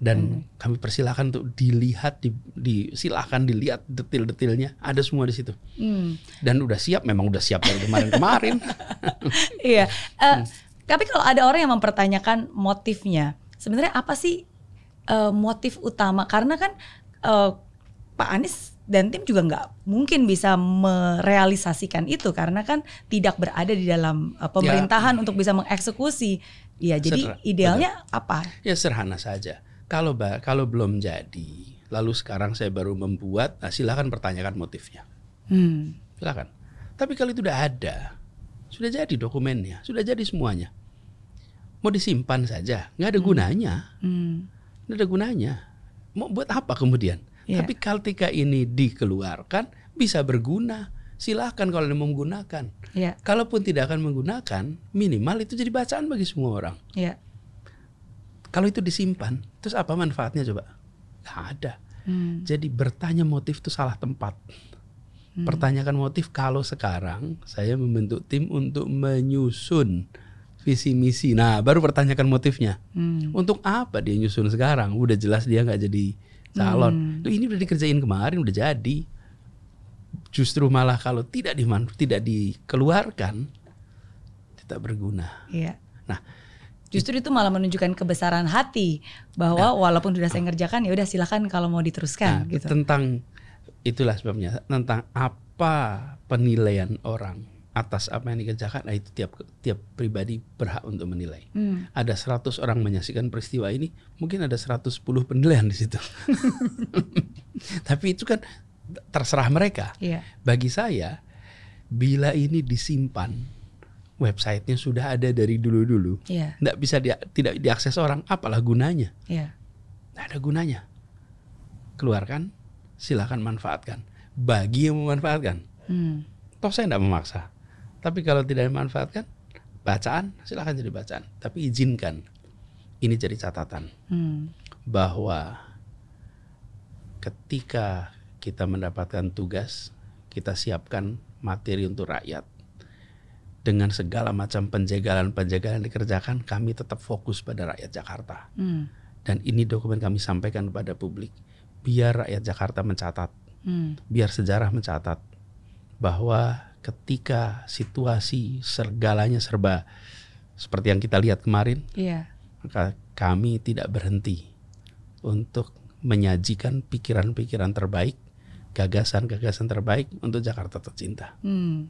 dan hmm. kami persilahkan untuk dilihat di, di silahkan dilihat detil-detilnya ada semua di situ hmm. dan udah siap memang udah siap dari kemarin-kemarin iya uh, hmm. tapi kalau ada orang yang mempertanyakan motifnya sebenarnya apa sih uh, motif utama karena kan uh, Pak Anies dan tim juga nggak mungkin bisa merealisasikan itu karena kan tidak berada di dalam uh, pemerintahan ya. untuk bisa mengeksekusi. Ya, jadi idealnya betul. apa? Ya sederhana saja. Kalau kalau belum jadi, lalu sekarang saya baru membuat, nah silakan pertanyakan motifnya. Hmm. Silakan. Tapi kalau itu sudah ada, sudah jadi dokumennya, sudah jadi semuanya. Mau disimpan saja, nggak ada hmm. gunanya. Hmm. Nggak ada gunanya. Mau buat apa kemudian? Yeah. Tapi ketika ini dikeluarkan bisa berguna. Silahkan kalau mau menggunakan. Yeah. Kalaupun tidak akan menggunakan, minimal itu jadi bacaan bagi semua orang. Yeah. Kalau itu disimpan, terus apa manfaatnya coba? Gak ada. Hmm. Jadi bertanya motif itu salah tempat. Hmm. Pertanyakan motif kalau sekarang saya membentuk tim untuk menyusun visi misi. Nah, baru pertanyakan motifnya. Hmm. Untuk apa dia nyusun sekarang? Udah jelas dia nggak jadi calon. Hmm. Tuh, ini udah dikerjain kemarin, udah jadi. Justru malah kalau tidak diman tidak dikeluarkan tidak berguna. Yeah. Nah, Justru itu malah menunjukkan kebesaran hati bahwa nah, walaupun sudah saya ngerjakan ya udah silakan kalau mau diteruskan nah, gitu. Tentang itulah sebabnya tentang apa penilaian orang atas apa yang dikerjakan nah itu tiap tiap pribadi berhak untuk menilai. Hmm. Ada 100 orang menyaksikan peristiwa ini, mungkin ada 110 penilaian di situ. Tapi itu kan terserah mereka. Yeah. Bagi saya bila ini disimpan websitenya sudah ada dari dulu-dulu, yeah. bisa di, tidak diakses orang, apalah gunanya? Yeah. ada gunanya. Keluarkan, silahkan manfaatkan. Bagi yang memanfaatkan. Hmm. Toh saya tidak memaksa. Tapi kalau tidak memanfaatkan, bacaan silahkan jadi bacaan. Tapi izinkan. Ini jadi catatan. Hmm. Bahwa ketika kita mendapatkan tugas, kita siapkan materi untuk rakyat dengan segala macam penjagalan-penjagalan dikerjakan, kami tetap fokus pada rakyat Jakarta. Hmm. Dan ini dokumen kami sampaikan kepada publik, biar rakyat Jakarta mencatat, hmm. biar sejarah mencatat bahwa ketika situasi segalanya serba seperti yang kita lihat kemarin, yeah. maka kami tidak berhenti untuk menyajikan pikiran-pikiran terbaik, gagasan-gagasan terbaik untuk Jakarta tercinta. Hmm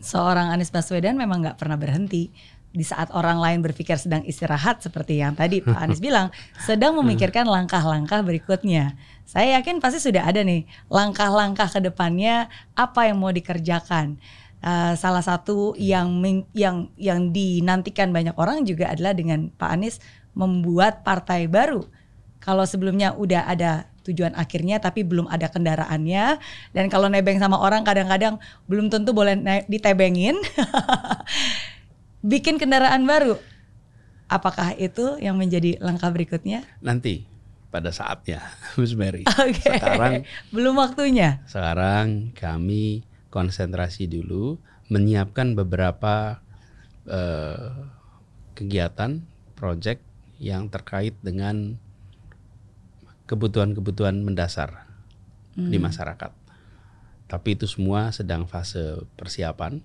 seorang Anies Baswedan memang nggak pernah berhenti di saat orang lain berpikir sedang istirahat seperti yang tadi Pak Anies bilang sedang memikirkan langkah-langkah berikutnya. Saya yakin pasti sudah ada nih langkah-langkah kedepannya apa yang mau dikerjakan. Uh, salah satu yang yang yang dinantikan banyak orang juga adalah dengan Pak Anies membuat partai baru. Kalau sebelumnya udah ada tujuan akhirnya tapi belum ada kendaraannya dan kalau nebeng sama orang kadang-kadang belum tentu boleh ditebengin bikin kendaraan baru apakah itu yang menjadi langkah berikutnya nanti pada saatnya Miss Mary okay. sekarang belum waktunya sekarang kami konsentrasi dulu menyiapkan beberapa uh, kegiatan project yang terkait dengan kebutuhan-kebutuhan mendasar hmm. di masyarakat. Tapi itu semua sedang fase persiapan.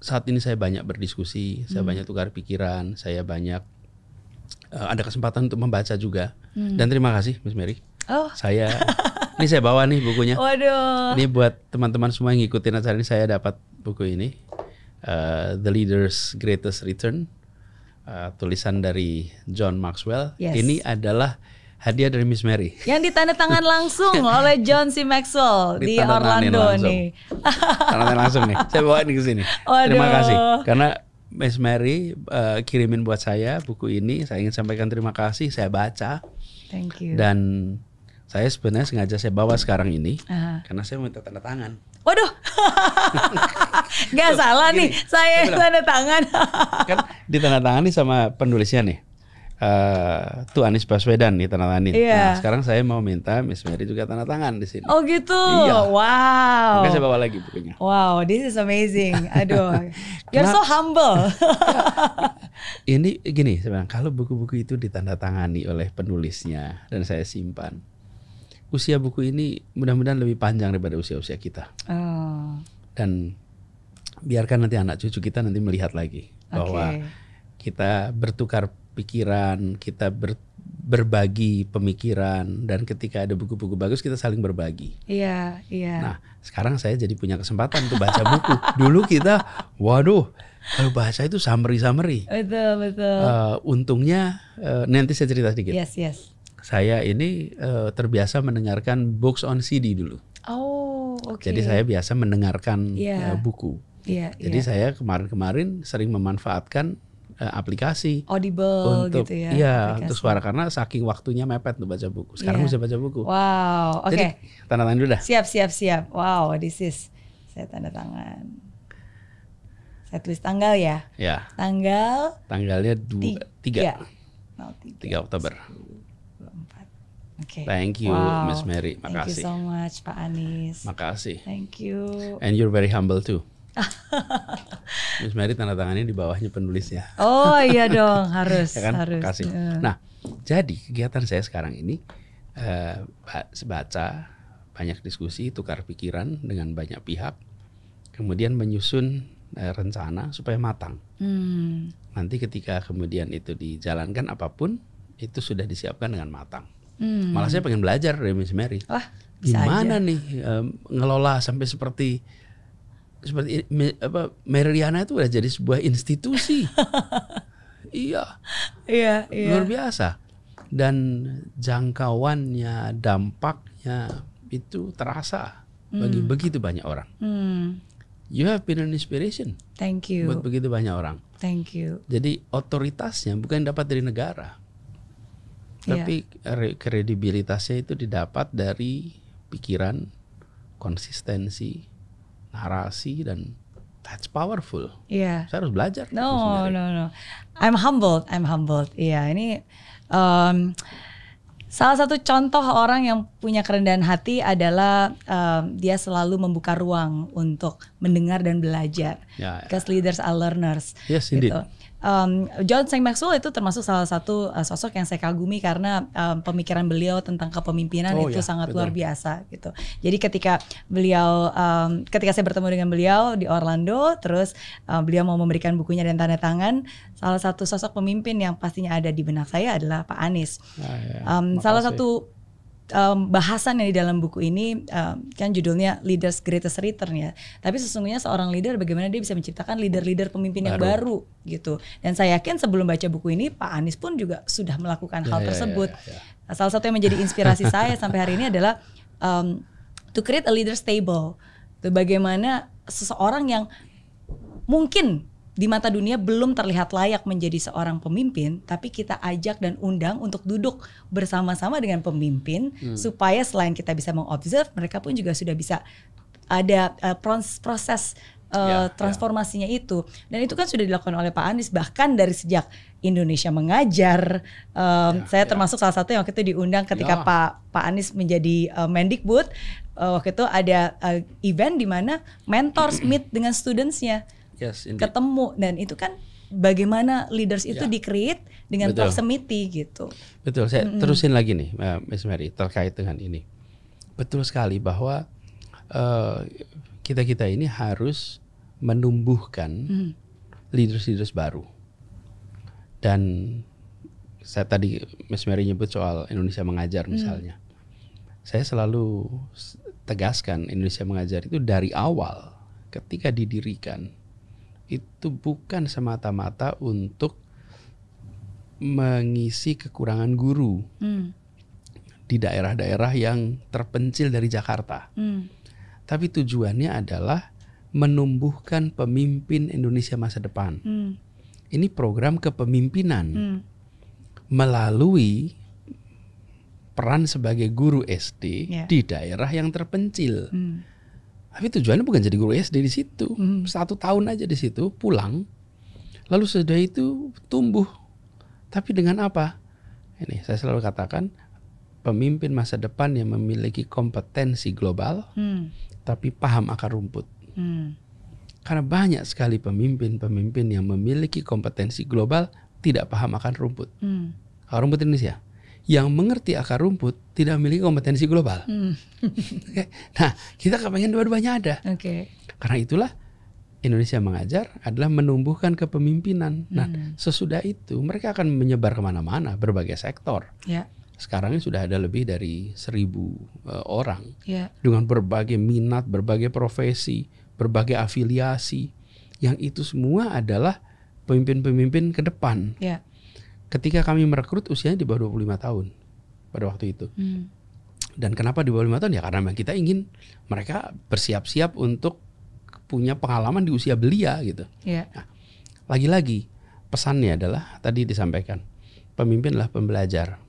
Saat ini saya banyak berdiskusi, hmm. saya banyak tukar pikiran, saya banyak uh, ada kesempatan untuk membaca juga. Hmm. Dan terima kasih Miss Mary. Oh. Saya ini saya bawa nih bukunya. Waduh. Ini buat teman-teman semua yang ngikutin acara ini saya dapat buku ini. Uh, The Leader's Greatest Return. Uh, tulisan dari John Maxwell. Yes. Ini adalah hadiah dari Miss Mary. Yang ditandatangan langsung oleh John C. Maxwell di Orlando nih. nih. Tandatangan langsung nih. Saya bawa ini ke sini. Terima kasih karena Miss Mary uh, kirimin buat saya buku ini. Saya ingin sampaikan terima kasih. Saya baca. Thank you. Dan saya sebenarnya sengaja saya bawa sekarang ini uh. karena saya minta tanda tangan. Waduh, nggak salah gini, nih, saya bilang, tanda tangan. kan di tangan nih sama penulisnya nih uh, tuh Anies Baswedan nih tangan. Yeah. Nah, sekarang saya mau minta Miss Mary juga tanda tangan di sini. Oh gitu. Iya. Wow. Makanya saya bawa lagi bukunya. Wow, this is amazing. Aduh. You're so humble. ini gini, sebenarnya kalau buku-buku itu ditandatangani oleh penulisnya dan saya simpan. Usia buku ini mudah-mudahan lebih panjang daripada usia-usia kita. Oh. Dan biarkan nanti anak cucu kita nanti melihat lagi bahwa kita bertukar pikiran, kita ber, berbagi pemikiran dan ketika ada buku-buku bagus kita saling berbagi. Iya, iya. Nah, sekarang saya jadi punya kesempatan untuk baca buku. Dulu kita waduh, kalau bahasa itu summary-summary. Betul, betul. Uh, untungnya uh, nanti saya cerita sedikit. Yes, yes. Saya ini uh, terbiasa mendengarkan books on CD dulu. Oh, oke. Okay. Jadi saya biasa mendengarkan yeah. Iya. uh, buku. Yeah, Jadi yeah. saya kemarin-kemarin sering memanfaatkan uh, aplikasi Audible untuk, gitu ya. Iya, aplikasi. untuk suara karena saking waktunya mepet tuh baca buku. Sekarang yeah. bisa baca buku. Wow, oke. Okay. tanda tangan dulu dah. Siap, siap, siap. Wow, this is saya tanda tangan. Saya tulis tanggal ya. Ya. Tanggal tanggalnya 2 3. tiga 3 iya. Oktober. Okay. Thank you, wow. Miss Mary. Makasih. Thank you so much, Pak Anies. Makasih. Thank you. And you're very humble too. Miss Mary tanda tangannya di bawahnya penulisnya. Oh iya dong, harus ya kan? harus. Kasih. Ya. Nah, jadi kegiatan saya sekarang ini uh, eh, baca banyak diskusi, tukar pikiran dengan banyak pihak, kemudian menyusun uh, rencana supaya matang. Hmm. Nanti ketika kemudian itu dijalankan apapun itu sudah disiapkan dengan matang. Hmm. Malah saya pengen belajar dari Miss Mary. Wah, Gimana nih um, ngelola sampai seperti seperti apa Meriana itu udah jadi sebuah institusi. iya. Iya, iya. Luar biasa. Dan jangkauannya, dampaknya itu terasa bagi hmm. begitu banyak orang. Mm. You have been an inspiration. Thank you. Buat begitu banyak orang. Thank you. Jadi otoritasnya bukan dapat dari negara. Iya. Tapi kredibilitasnya itu didapat dari pikiran, konsistensi, narasi dan that's powerful. Iya. Yeah. Saya harus belajar. No, no, no. I'm humbled. I'm humbled. Iya, yeah, ini um, salah satu contoh orang yang punya kerendahan hati adalah um, dia selalu membuka ruang untuk mendengar dan belajar. Yeah, yeah. Because leaders are learners. Yes, indeed. Gitu um, John Seng Maxwell itu termasuk salah satu uh, sosok yang saya kagumi karena um, pemikiran beliau tentang kepemimpinan oh, itu ya, sangat betul. luar biasa gitu. Jadi ketika beliau um, ketika saya bertemu dengan beliau di Orlando, terus um, beliau mau memberikan bukunya dan tanda tangan, salah satu sosok pemimpin yang pastinya ada di benak saya adalah Pak Anies. Ah, ya. um, salah satu um, bahasan yang di dalam buku ini um, kan judulnya Leaders Greatest Return ya. Tapi sesungguhnya seorang leader bagaimana dia bisa menciptakan leader-leader pemimpin baru. yang baru gitu. Dan saya yakin sebelum baca buku ini Pak Anies pun juga sudah melakukan ya, hal ya, ya tersebut. Ya, ya, ya. Salah satu yang menjadi inspirasi saya sampai hari ini adalah um, to create a leader stable. Bagaimana seseorang yang mungkin di mata dunia belum terlihat layak menjadi seorang pemimpin, tapi kita ajak dan undang untuk duduk bersama-sama dengan pemimpin hmm. supaya selain kita bisa mengobserve, mereka pun juga sudah bisa ada uh, proses uh, ya, transformasinya ya. itu. Dan itu kan sudah dilakukan oleh Pak Anies bahkan dari sejak Indonesia mengajar. uh, ya, saya ya. termasuk salah satu yang waktu itu diundang ketika ya. Pak Pak Anies menjadi uh, Mendikbud. Uh, waktu itu ada uh, event di mana mentors meet dengan studentsnya. Yes, ketemu dan itu kan bagaimana leaders itu yeah. di dengan Betul. proximity gitu. Betul. Saya mm -hmm. terusin lagi nih, eh, Miss Mary terkait dengan ini. Betul sekali bahwa uh, eh, kita kita ini harus menumbuhkan mm. leaders-leaders baru. Dan saya tadi Miss Mary nyebut soal Indonesia mengajar mm. misalnya. Mm. Saya selalu tegaskan Indonesia mengajar itu dari awal ketika didirikan itu bukan semata-mata untuk mengisi kekurangan guru hmm. di daerah-daerah yang terpencil dari Jakarta. Hmm. Tapi tujuannya adalah menumbuhkan pemimpin Indonesia masa depan. Hmm. Ini program kepemimpinan hmm. melalui peran sebagai guru SD yeah. di daerah yang terpencil. Hmm tapi tujuannya bukan jadi guru SD di situ. Hmm. Satu tahun aja di situ, pulang. Lalu sudah itu tumbuh. Tapi dengan apa? Ini saya selalu katakan, pemimpin masa depan yang memiliki kompetensi global, hmm. tapi paham akar rumput. Hmm. Karena banyak sekali pemimpin-pemimpin yang memiliki kompetensi global tidak paham akan rumput. Hmm. Akar rumput Indonesia yang mengerti akar rumput tidak memiliki kompetensi global. Hmm. nah, kita kepengen dua-duanya ada. Okay. Karena itulah Indonesia mengajar adalah menumbuhkan kepemimpinan. Nah, hmm. sesudah itu mereka akan menyebar kemana-mana, berbagai sektor. Yeah. Sekarang ini sudah ada lebih dari seribu uh, orang yeah. dengan berbagai minat, berbagai profesi, berbagai afiliasi. Yang itu semua adalah pemimpin-pemimpin ke depan. Yeah ketika kami merekrut usianya di bawah 25 tahun pada waktu itu. Hmm. Dan kenapa di bawah 5 tahun? Ya karena memang kita ingin mereka bersiap-siap untuk punya pengalaman di usia belia gitu. Yeah. Nah, lagi-lagi pesannya adalah tadi disampaikan pemimpin adalah pembelajar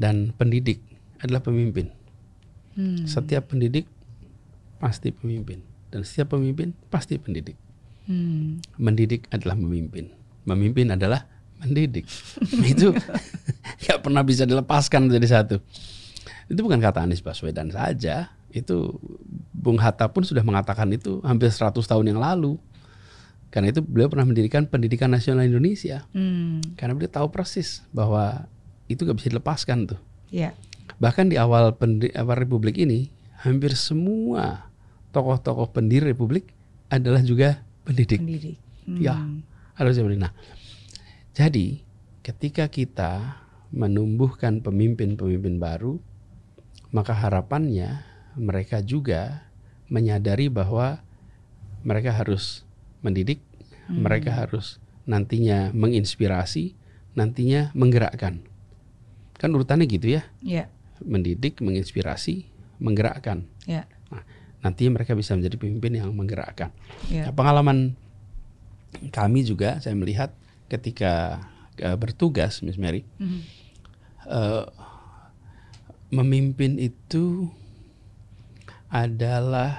dan pendidik adalah pemimpin. Hmm. Setiap pendidik pasti pemimpin dan setiap pemimpin pasti pendidik. Hmm. Mendidik adalah memimpin. Memimpin adalah mendidik itu nggak pernah bisa dilepaskan dari satu itu bukan kata Anies Baswedan saja itu Bung Hatta pun sudah mengatakan itu hampir 100 tahun yang lalu karena itu beliau pernah mendirikan pendidikan nasional Indonesia hmm. karena beliau tahu persis bahwa itu gak bisa dilepaskan tuh yeah. bahkan di awal awal Republik ini hampir semua tokoh-tokoh pendiri Republik adalah juga pendidik, pendidik. Ya, hmm. ya harusnya nah jadi, ketika kita menumbuhkan pemimpin-pemimpin baru, maka harapannya mereka juga menyadari bahwa mereka harus mendidik, hmm. mereka harus nantinya menginspirasi, nantinya menggerakkan. Kan urutannya gitu ya. Yeah. Mendidik, menginspirasi, menggerakkan. Yeah. Nah, nantinya mereka bisa menjadi pemimpin yang menggerakkan. Yeah. Nah, pengalaman kami juga saya melihat ketika uh, bertugas Miss Mary mm-hmm. uh, memimpin itu adalah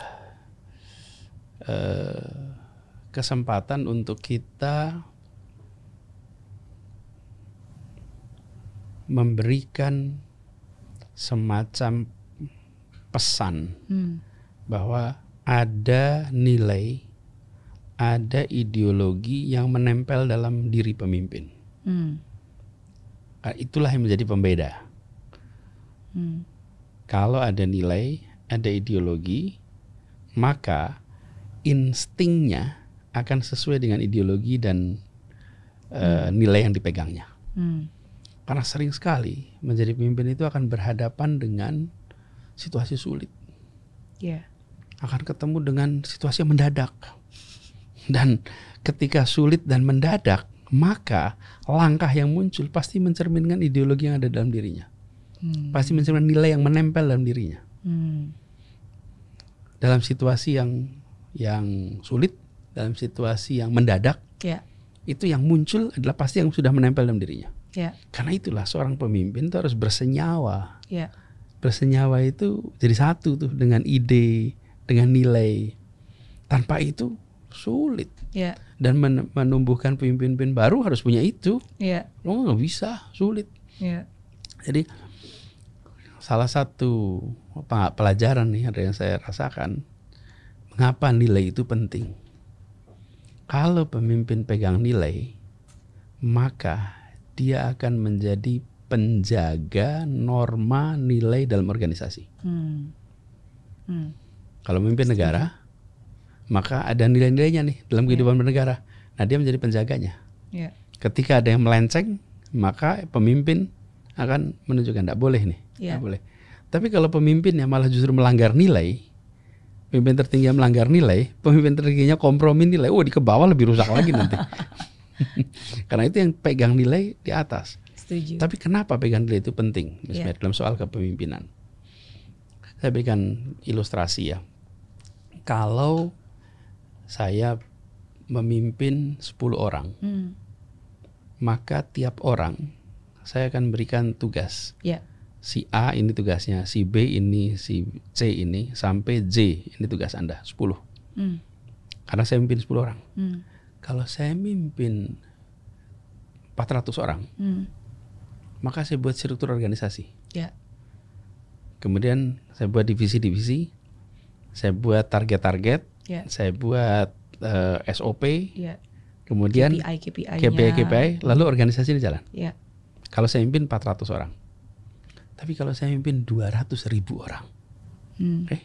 uh, kesempatan untuk kita memberikan semacam pesan hmm. bahwa ada nilai ada ideologi yang menempel dalam diri pemimpin. Hmm. Ah, itulah yang menjadi pembeda. Hmm. Kalau ada nilai, ada ideologi, maka instingnya akan sesuai dengan ideologi dan eh, hmm. uh, nilai yang dipegangnya. Hmm. Karena sering sekali menjadi pemimpin itu akan berhadapan dengan situasi sulit. Yeah. Akan ketemu dengan situasi yang mendadak dan ketika sulit dan mendadak, maka langkah yang muncul pasti mencerminkan ideologi yang ada dalam dirinya. Hmm. Pasti mencerminkan nilai yang menempel dalam dirinya. Hmm. Dalam situasi yang yang sulit, dalam situasi yang mendadak, yeah. itu yang muncul adalah pasti yang sudah menempel dalam dirinya. Yeah. Karena itulah seorang pemimpin itu harus bersenyawa. Yeah. Bersenyawa itu jadi satu tuh dengan ide, dengan nilai. Tanpa itu sulit. Yeah. Dan men menumbuhkan pemimpin-pemimpin baru harus punya itu. Yeah. Lo nggak bisa, sulit. Yeah. Jadi salah satu pelajaran nih ada yang saya rasakan, mengapa nilai itu penting. Kalau pemimpin pegang nilai, maka dia akan menjadi penjaga norma nilai dalam organisasi. Hmm. Hmm. Kalau pemimpin negara, maka ada nilai-nilainya nih dalam ya. kehidupan yeah. bernegara. Nah, dia menjadi penjaganya. Yeah. Ketika ada yang melenceng, maka pemimpin akan menunjukkan tidak boleh nih, yeah. boleh. Tapi kalau pemimpin yang malah justru melanggar nilai, pemimpin tertinggi yang melanggar nilai, pemimpin tertingginya kompromi nilai, oh di ke bawah lebih rusak lagi nanti. Karena itu yang pegang nilai di atas. Setuju. Tapi kenapa pegang nilai itu penting, Mas yeah. dalam soal kepemimpinan? Saya berikan ilustrasi ya. Kalau saya memimpin 10 orang, hmm. maka tiap orang saya akan berikan tugas. Yeah. Si A ini tugasnya, si B ini, si C ini, sampai J ini tugas Anda, 10. Hmm. Karena saya memimpin 10 orang. Hmm. Kalau saya memimpin 400 orang, hmm. maka saya buat struktur organisasi. Yeah. Kemudian saya buat divisi-divisi, saya buat target-target, yeah. saya buat uh, eh, SOP, yeah. kemudian KPI, KPI, KPI, lalu organisasi ini jalan. Yeah. Kalau saya mimpin 400 orang, tapi kalau saya mimpin 200 ribu orang, hmm. eh,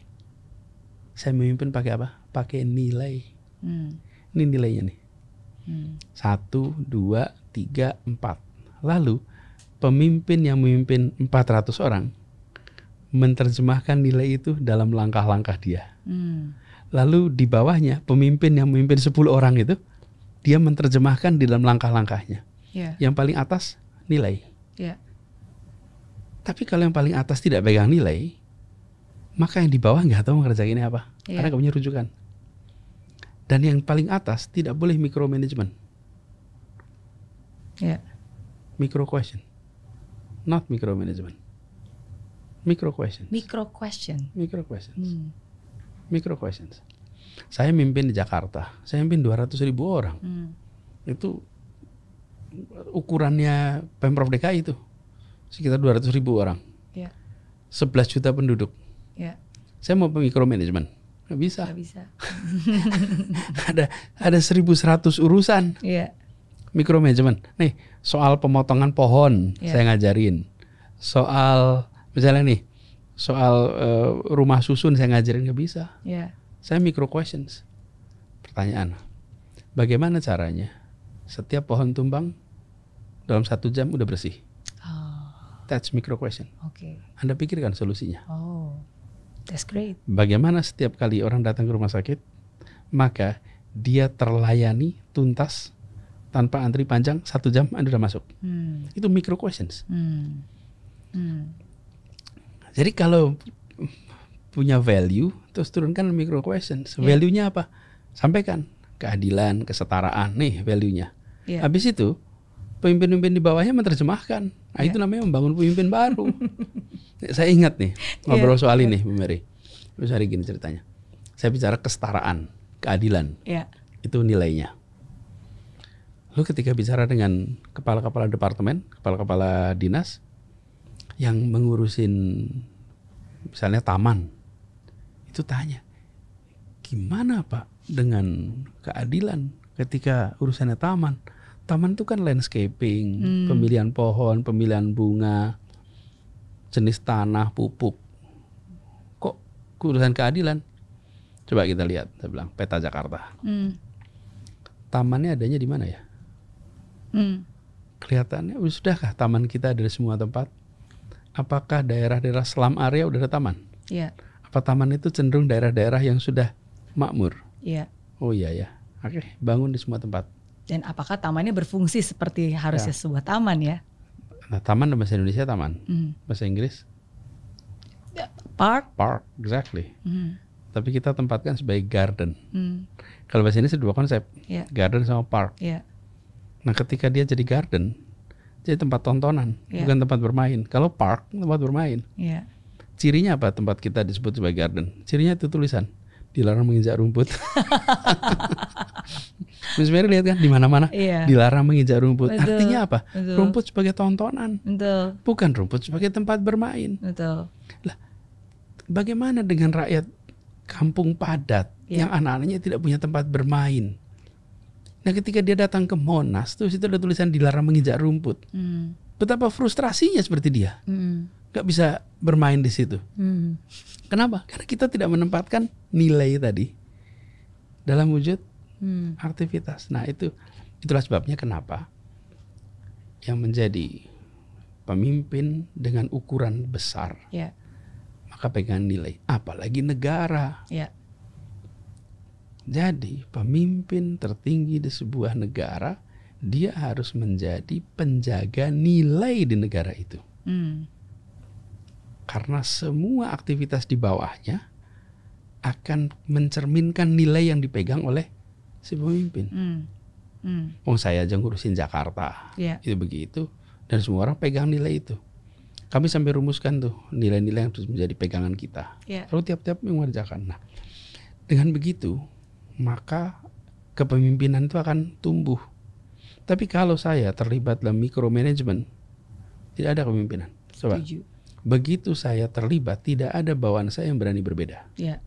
saya memimpin pakai apa? Pakai nilai. Hmm. Ini nilainya nih. Hmm. Satu, dua, tiga, empat. Lalu pemimpin yang memimpin 400 orang menerjemahkan nilai itu dalam langkah-langkah dia. Hmm Lalu di bawahnya pemimpin yang memimpin 10 orang itu dia menerjemahkan di dalam langkah-langkahnya. Yeah. Yang paling atas nilai. Yeah. Tapi kalau yang paling atas tidak pegang nilai, maka yang di bawah nggak tahu ini apa, yeah. karena gak punya rujukan. Dan yang paling atas tidak boleh micromanagement. Yeah. Micro question, not micromanagement. Micro questions. Micro question. Micro questions. Hmm micro questions. Saya mimpin di Jakarta, saya mimpin 200 ribu orang. Hmm. Itu ukurannya Pemprov DKI itu sekitar 200 ribu orang. Yeah. Ya. 11 juta penduduk. Yeah. Saya mau management. Gak bisa. Gak bisa. ada ada 1100 urusan. Iya. Yeah. management. Nih, soal pemotongan pohon yeah. saya ngajarin. Soal misalnya nih soal uh, rumah susun saya ngajarin nggak bisa. Yeah. Saya micro questions, pertanyaan. Bagaimana caranya setiap pohon tumbang dalam satu jam udah bersih? Oh. That's micro question. Okay. Anda pikirkan solusinya. Oh, that's great. Bagaimana setiap kali orang datang ke rumah sakit, maka dia terlayani tuntas tanpa antri panjang satu jam Anda udah masuk. Hmm. Itu micro questions. Hmm. Hmm. Jadi kalau punya value terus turunkan micro questions. Iya. Value-nya apa? Sampaikan keadilan, kesetaraan nih value-nya. Yeah. Habis itu pemimpin-pemimpin di bawahnya menerjemahkan. Nah, yeah. itu namanya membangun pemimpin baru. Saya ingat nih iya. ngobrol yeah. soal ini, Bu Mary. Terus hari gini ceritanya. Saya bicara kesetaraan, keadilan. Yeah. Itu nilainya. Lu ketika bicara dengan kepala-kepala departemen, kepala-kepala dinas, yang mengurusin misalnya taman itu tanya gimana pak dengan keadilan ketika urusannya taman taman itu kan landscaping hmm. pemilihan pohon pemilihan bunga jenis tanah pupuk kok urusan keadilan coba kita lihat saya bilang peta Jakarta hmm. tamannya adanya di mana ya hmm. kelihatannya sudahkah taman kita dari semua tempat apakah daerah-daerah selam area udah ada taman? Iya. Apa taman itu cenderung daerah-daerah yang sudah makmur? Iya. Oh iya ya. Oke, bangun di semua tempat. Dan apakah tamannya berfungsi seperti harusnya ya. sebuah taman ya? Nah, taman bahasa Indonesia taman. Mm. Bahasa Inggris? Ya, park. Park, exactly. Mm. Tapi kita tempatkan sebagai garden. Mm. Kalau bahasa Indonesia dua konsep, yeah. garden sama park. Yeah. Nah, ketika dia jadi garden, jadi tempat tontonan, yeah. bukan tempat bermain. Kalau park tempat bermain. Yeah. Cirinya apa tempat kita disebut sebagai garden? Cirinya itu tulisan dilarang menginjak rumput. Miss Mary lihat kan di mana-mana yeah. dilarang menginjak rumput. Betul. Artinya apa? Betul. Rumput sebagai tontonan, Betul. bukan rumput sebagai tempat bermain. Betul. Lah, bagaimana dengan rakyat kampung padat yeah. yang anak-anaknya tidak punya tempat bermain? Nah ketika dia datang ke Monas terus itu ada tulisan dilarang menginjak rumput. Hmm. Betapa frustrasinya seperti dia. Hmm. Gak bisa bermain di situ. Hmm. Kenapa? Karena kita tidak menempatkan nilai tadi dalam wujud hmm. aktivitas. Nah itu itulah sebabnya kenapa yang menjadi pemimpin dengan ukuran besar. Yeah. Maka pegang nilai, apalagi negara. Yeah. Jadi, pemimpin tertinggi di sebuah negara, dia harus menjadi penjaga nilai di negara itu. Hmm. Karena semua aktivitas di bawahnya akan mencerminkan nilai yang dipegang oleh si pemimpin. Hmm. Hmm. Oh, saya aja ngurusin Jakarta, yeah. itu begitu, dan semua orang pegang nilai itu. Kami sampai rumuskan tuh nilai-nilai yang menjadi pegangan kita. Yeah. Lalu tiap-tiap mengerjakan. Nah, dengan begitu maka kepemimpinan itu akan tumbuh. Tapi kalau saya terlibat dalam micromanagement, tidak ada kepemimpinan. Coba. Begitu saya terlibat, tidak ada bawaan saya yang berani berbeda. Ya.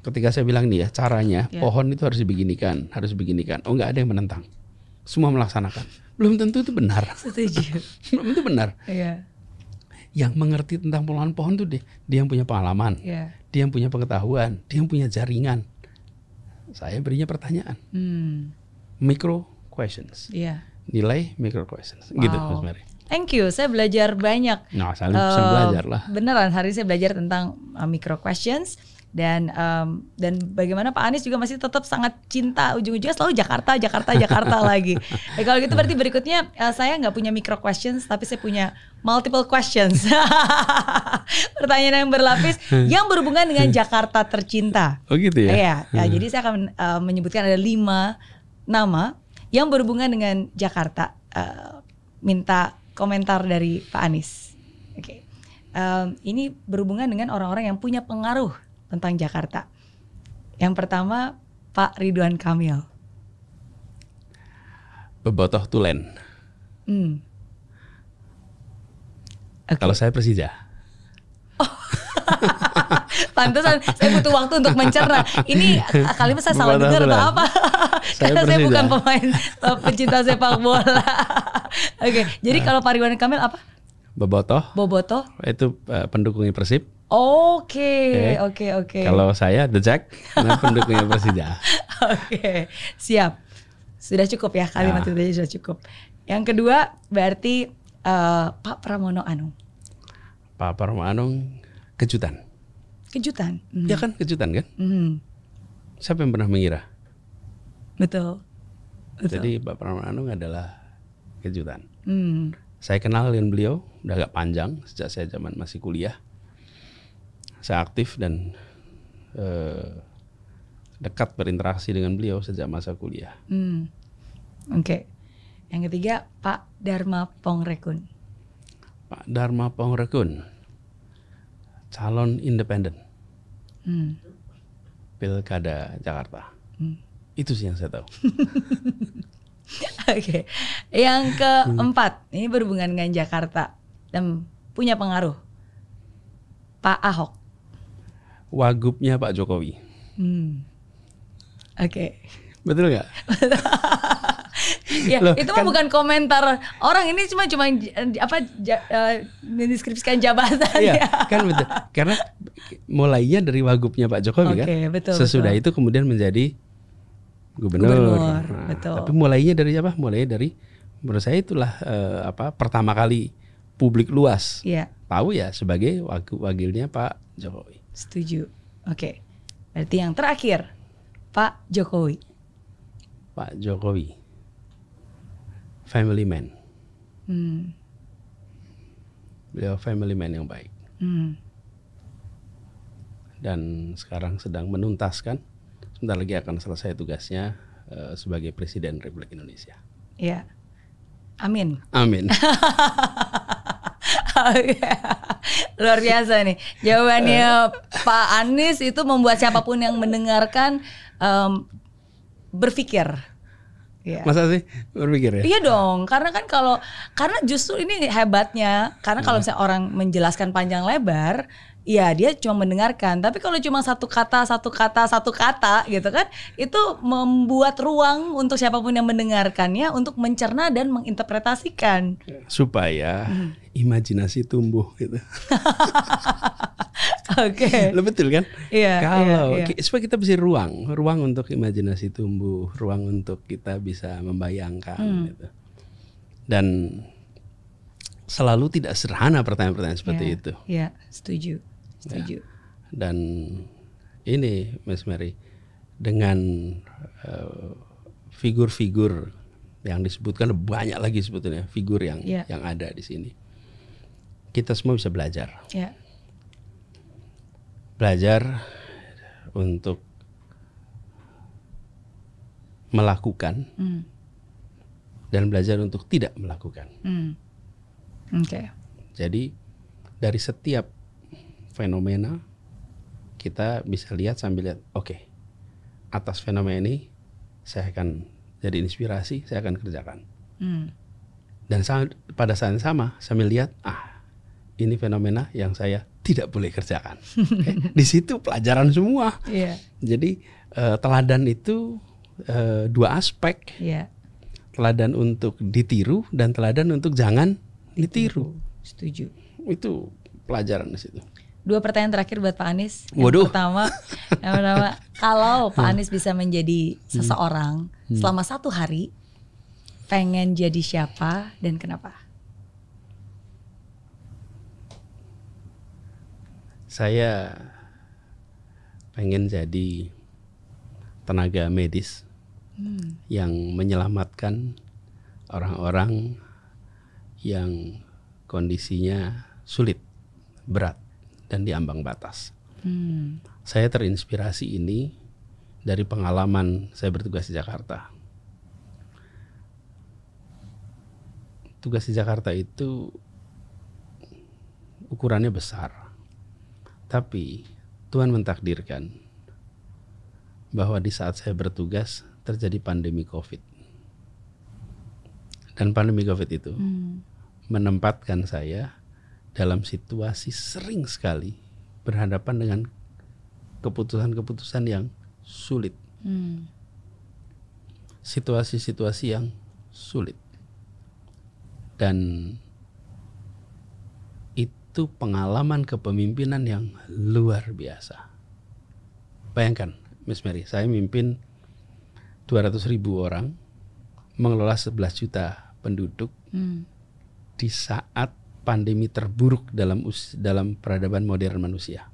Ketika saya bilang nih ya, caranya ya. pohon itu harus dibeginikan, harus dibeginikan. Oh nggak ada yang menentang. Semua melaksanakan. Belum tentu itu benar. Setuju. Belum tentu benar. Ya. Yang mengerti tentang puluhan pohon itu deh dia yang punya pengalaman, ya. dia yang punya pengetahuan, dia yang punya jaringan, saya berinya pertanyaan. Hmm. Micro questions. Iya. Nilai micro questions. Gitu, wow. Gitu Mas Mary. Thank you, saya belajar banyak. Nah, saya uh, belajar lah. Beneran hari ini saya belajar tentang uh, micro questions dan um, dan bagaimana Pak Anies juga masih tetap sangat cinta ujung-ujungnya selalu Jakarta Jakarta Jakarta lagi. Eh, kalau gitu berarti berikutnya uh, saya nggak punya micro questions tapi saya punya multiple questions. Pertanyaan yang berlapis yang berhubungan dengan Jakarta tercinta. Oh gitu ya. Iya. ya, hmm. Jadi saya akan uh, menyebutkan ada lima nama yang berhubungan dengan Jakarta. Uh, minta komentar dari Pak Anies. Oke. Okay. Um, ini berhubungan dengan orang-orang yang punya pengaruh tentang Jakarta. Yang pertama Pak Ridwan Kamil. Bebotoh Tulen. Hmm. Okay. Kalau saya Persija. Oh. Pantesan saya butuh waktu untuk mencerna. Ini kali ini saya salah dengar atau apa? Saya Karena Persija. saya bukan pemain pencinta sepak bola. Oke, okay. jadi nah. kalau Pak Ridwan Kamil apa? Bobotoh. Bobotoh. Itu uh, pendukungnya Persib. Oke, eh, oke, oke. Kalau saya The Jack, nah pendukungnya Persija. oke, okay. siap. Sudah cukup ya kalimat ya. tadi sudah cukup. Yang kedua berarti uh, Pak Pramono Anung. Pak Pramono Anung kejutan. Kejutan. Mm. Ya kan kejutan kan? Mm. Siapa yang pernah mengira? Betul. Betul. Jadi Pak Pramono Anung adalah kejutan. Mm. Saya kenal dengan beliau udah agak panjang sejak saya zaman masih kuliah saya aktif dan uh, dekat berinteraksi dengan beliau sejak masa kuliah. Hmm. Oke. Okay. Yang ketiga Pak Dharma Pongrekun. Pak Dharma Pongrekun, calon independen. Hmm. Pilkada Jakarta. Hmm. Itu sih yang saya tahu. Oke, okay. yang keempat ini berhubungan dengan Jakarta dan punya pengaruh Pak Ahok wagubnya Pak Jokowi. Hmm. Oke. Okay. Betul nggak? ya, Loh, itu kan, bukan komentar orang ini cuma cuma apa ja, uh, mendeskripsikan jabatan iya, ya. kan betul. Karena mulainya dari wagubnya Pak Jokowi okay, kan. betul. Sesudah betul. itu kemudian menjadi gubernur. gubernur nah, betul. Tapi mulainya dari apa? Mulai dari menurut saya itulah uh, apa pertama kali publik luas yeah. tahu ya sebagai wakil wakilnya Pak Jokowi. Setuju. Oke. Berarti yang terakhir, Pak Jokowi. Pak Jokowi. Family man. Hmm. Beliau family man yang baik. Hmm. Dan sekarang sedang menuntaskan, sebentar lagi akan selesai tugasnya uh, sebagai Presiden Republik Indonesia. Ya. Amin. Amin. Oh, iya. Luar biasa nih. Jawabannya eh. Pak Anies itu membuat siapapun yang mendengarkan um, berpikir. Yeah. Masa sih berpikir ya? Iya dong, karena kan kalau karena justru ini hebatnya, karena kalau hmm. misalnya orang menjelaskan panjang lebar, Iya dia cuma mendengarkan tapi kalau cuma satu kata satu kata satu kata gitu kan itu membuat ruang untuk siapapun yang mendengarkannya untuk mencerna dan menginterpretasikan supaya hmm. imajinasi tumbuh gitu. Oke. okay. Lo betul kan? Iya. iya kalau iya, iya. supaya kita bisa ruang ruang untuk imajinasi tumbuh ruang untuk kita bisa membayangkan hmm. gitu. Dan selalu tidak sederhana pertanyaan-pertanyaan seperti yeah, itu. Iya, yeah, setuju. Setuju. Ya. Dan ini Miss Mary dengan eh, figur-figur uh, yang disebutkan banyak lagi sebetulnya figur yang yeah. yang ada di sini. Kita semua bisa belajar. Yeah. Belajar untuk melakukan mm. dan belajar untuk tidak melakukan. Mm. Oke. Okay. Jadi dari setiap fenomena kita bisa lihat sambil lihat oke okay, atas fenomena ini saya akan jadi inspirasi saya akan kerjakan hmm. dan saat, pada saat yang sama sambil lihat ah ini fenomena yang saya tidak boleh kerjakan okay? di situ pelajaran semua yeah. jadi uh, teladan itu uh, dua aspek yeah. teladan untuk ditiru dan teladan untuk jangan ditiru, ditiru. setuju itu pelajaran di situ dua pertanyaan terakhir buat Pak Anies. Yang Waduh. Pertama, yang pertama, kalau Pak Anies bisa menjadi hmm. seseorang hmm. selama satu hari, pengen jadi siapa dan kenapa? Saya pengen jadi tenaga medis hmm. yang menyelamatkan orang-orang yang kondisinya sulit, berat dan di ambang batas. Hmm. Saya terinspirasi ini dari pengalaman saya bertugas di Jakarta. Tugas di Jakarta itu ukurannya besar. Tapi Tuhan mentakdirkan bahwa di saat saya bertugas terjadi pandemi Covid. Dan pandemi Covid itu hmm. menempatkan saya dalam situasi sering sekali berhadapan dengan keputusan-keputusan yang sulit. Hmm. Situasi-situasi hmm. yang sulit. Dan itu pengalaman kepemimpinan yang luar biasa. Bayangkan, Miss Mary, saya mimpin 200 ribu orang, mengelola 11 juta penduduk hmm. di saat pandemi terburuk dalam us dalam peradaban modern manusia.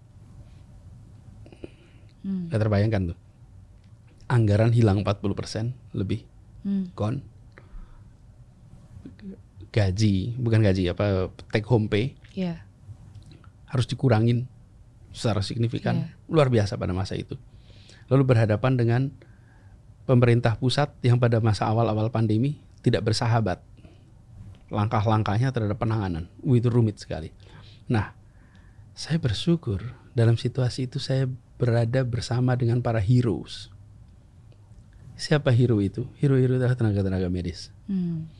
Hmm. Gak terbayangkan tuh. Anggaran hilang 40% lebih. Hmm. Gone. Gaji, bukan gaji apa take home pay. Yeah. Harus dikurangin secara signifikan. Yeah. Luar biasa pada masa itu. Lalu berhadapan dengan pemerintah pusat yang pada masa awal-awal pandemi tidak bersahabat langkah-langkahnya terhadap penanganan. itu rumit sekali. Nah, saya bersyukur dalam situasi itu saya berada bersama dengan para heroes. Siapa hero itu? Hero-hero adalah tenaga-tenaga medis. Hmm.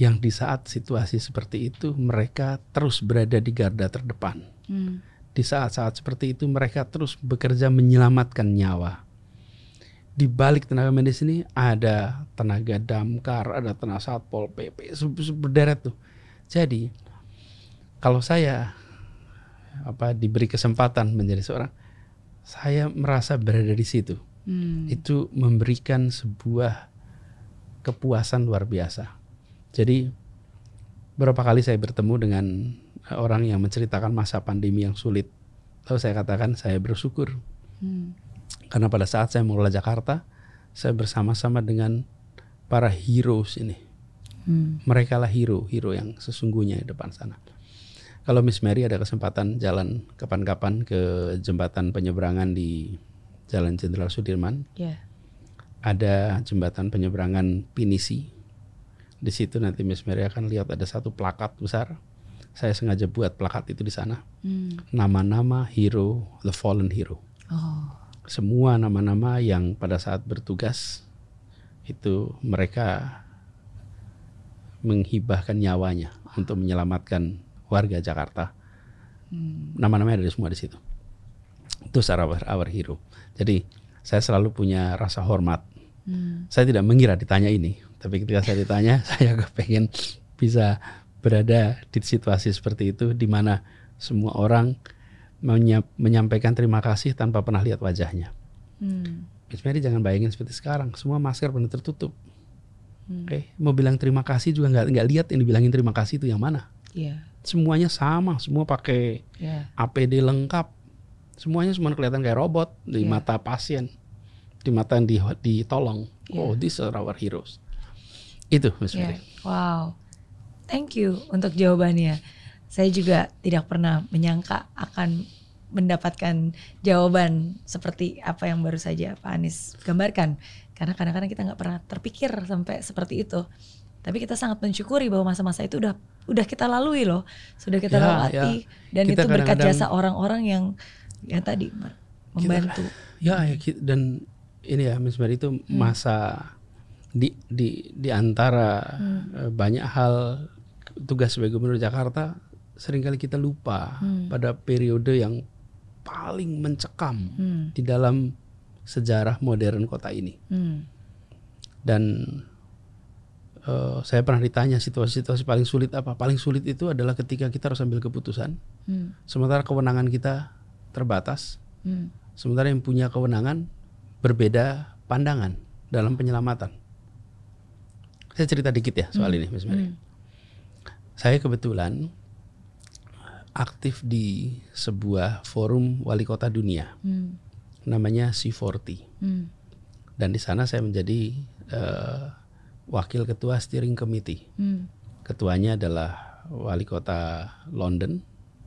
Yang di saat situasi seperti itu mereka terus berada di garda terdepan. Hmm. Di saat-saat seperti itu mereka terus bekerja menyelamatkan nyawa di balik tenaga medis ini ada tenaga damkar, ada tenaga satpol pp berderet tuh. Jadi kalau saya apa diberi kesempatan menjadi seorang, saya merasa berada di situ. Hmm. Itu memberikan sebuah kepuasan luar biasa. Jadi berapa kali saya bertemu dengan eh, orang yang menceritakan masa pandemi yang sulit, lalu saya katakan saya bersyukur. Hmm karena pada saat saya mengelola Jakarta, saya bersama-sama dengan para heroes ini. Hmm. Mereka lah hero-hero yang sesungguhnya di depan sana. Kalau Miss Mary ada kesempatan jalan kapan-kapan ke jembatan penyeberangan di Jalan Jenderal Sudirman. Yeah. Ada jembatan penyeberangan Pinisi. Di situ nanti Miss Mary akan lihat ada satu plakat besar. Saya sengaja buat plakat itu di sana. Hmm. Nama-nama hmm. Nama -nama hero, the fallen hero semua nama-nama yang pada saat bertugas itu mereka menghibahkan nyawanya wow. untuk menyelamatkan warga Jakarta. nama hmm. Nama-namanya ada semua di situ. Itu secara our, our hero. Jadi saya selalu punya rasa hormat. Hmm. Saya tidak mengira ditanya ini, tapi ketika saya ditanya, saya kepengen bisa berada di situasi seperti itu di mana semua orang menyampaikan terima kasih tanpa pernah lihat wajahnya. Hmm. Miss Mary jangan bayangin seperti sekarang, semua masker benar tertutup. Hmm. Oke, okay? mau bilang terima kasih juga nggak nggak lihat yang dibilangin terima kasih itu yang mana. Yeah. Semuanya sama, semua pakai yeah. APD lengkap, semuanya semua kelihatan kayak robot di yeah. mata pasien, di mata yang di, ditolong. Yeah. Oh, these are our heroes. Itu Miss yeah. Mary. Wow, thank you untuk jawabannya saya juga tidak pernah menyangka akan mendapatkan jawaban seperti apa yang baru saja Pak Anies gambarkan. Karena kadang-kadang kita nggak pernah terpikir sampai seperti itu. Tapi kita sangat mensyukuri bahwa masa-masa itu udah udah kita lalui loh, sudah kita ya, lewati ya. dan kita itu kadang -kadang, berkat jasa orang-orang yang ya tadi membantu. Kita, ya, dan ini ya Miss Mary itu hmm. masa di di di antara hmm. Eh, banyak hal tugas sebagai gubernur Jakarta seringkali kita lupa hmm. pada periode yang paling mencekam hmm. di dalam sejarah modern kota ini. Hmm. Dan uh, saya pernah ditanya situasi-situasi paling sulit apa? Paling sulit itu adalah ketika kita harus ambil keputusan, hmm. sementara kewenangan kita terbatas, hmm. sementara yang punya kewenangan berbeda pandangan dalam penyelamatan. Saya cerita dikit ya soal hmm. ini, Mary. Hmm. Saya kebetulan aktif di sebuah forum wali kota dunia, hmm. namanya C40. Hmm. Dan di sana saya menjadi uh, wakil ketua steering committee. Hmm. Ketuanya adalah wali kota London,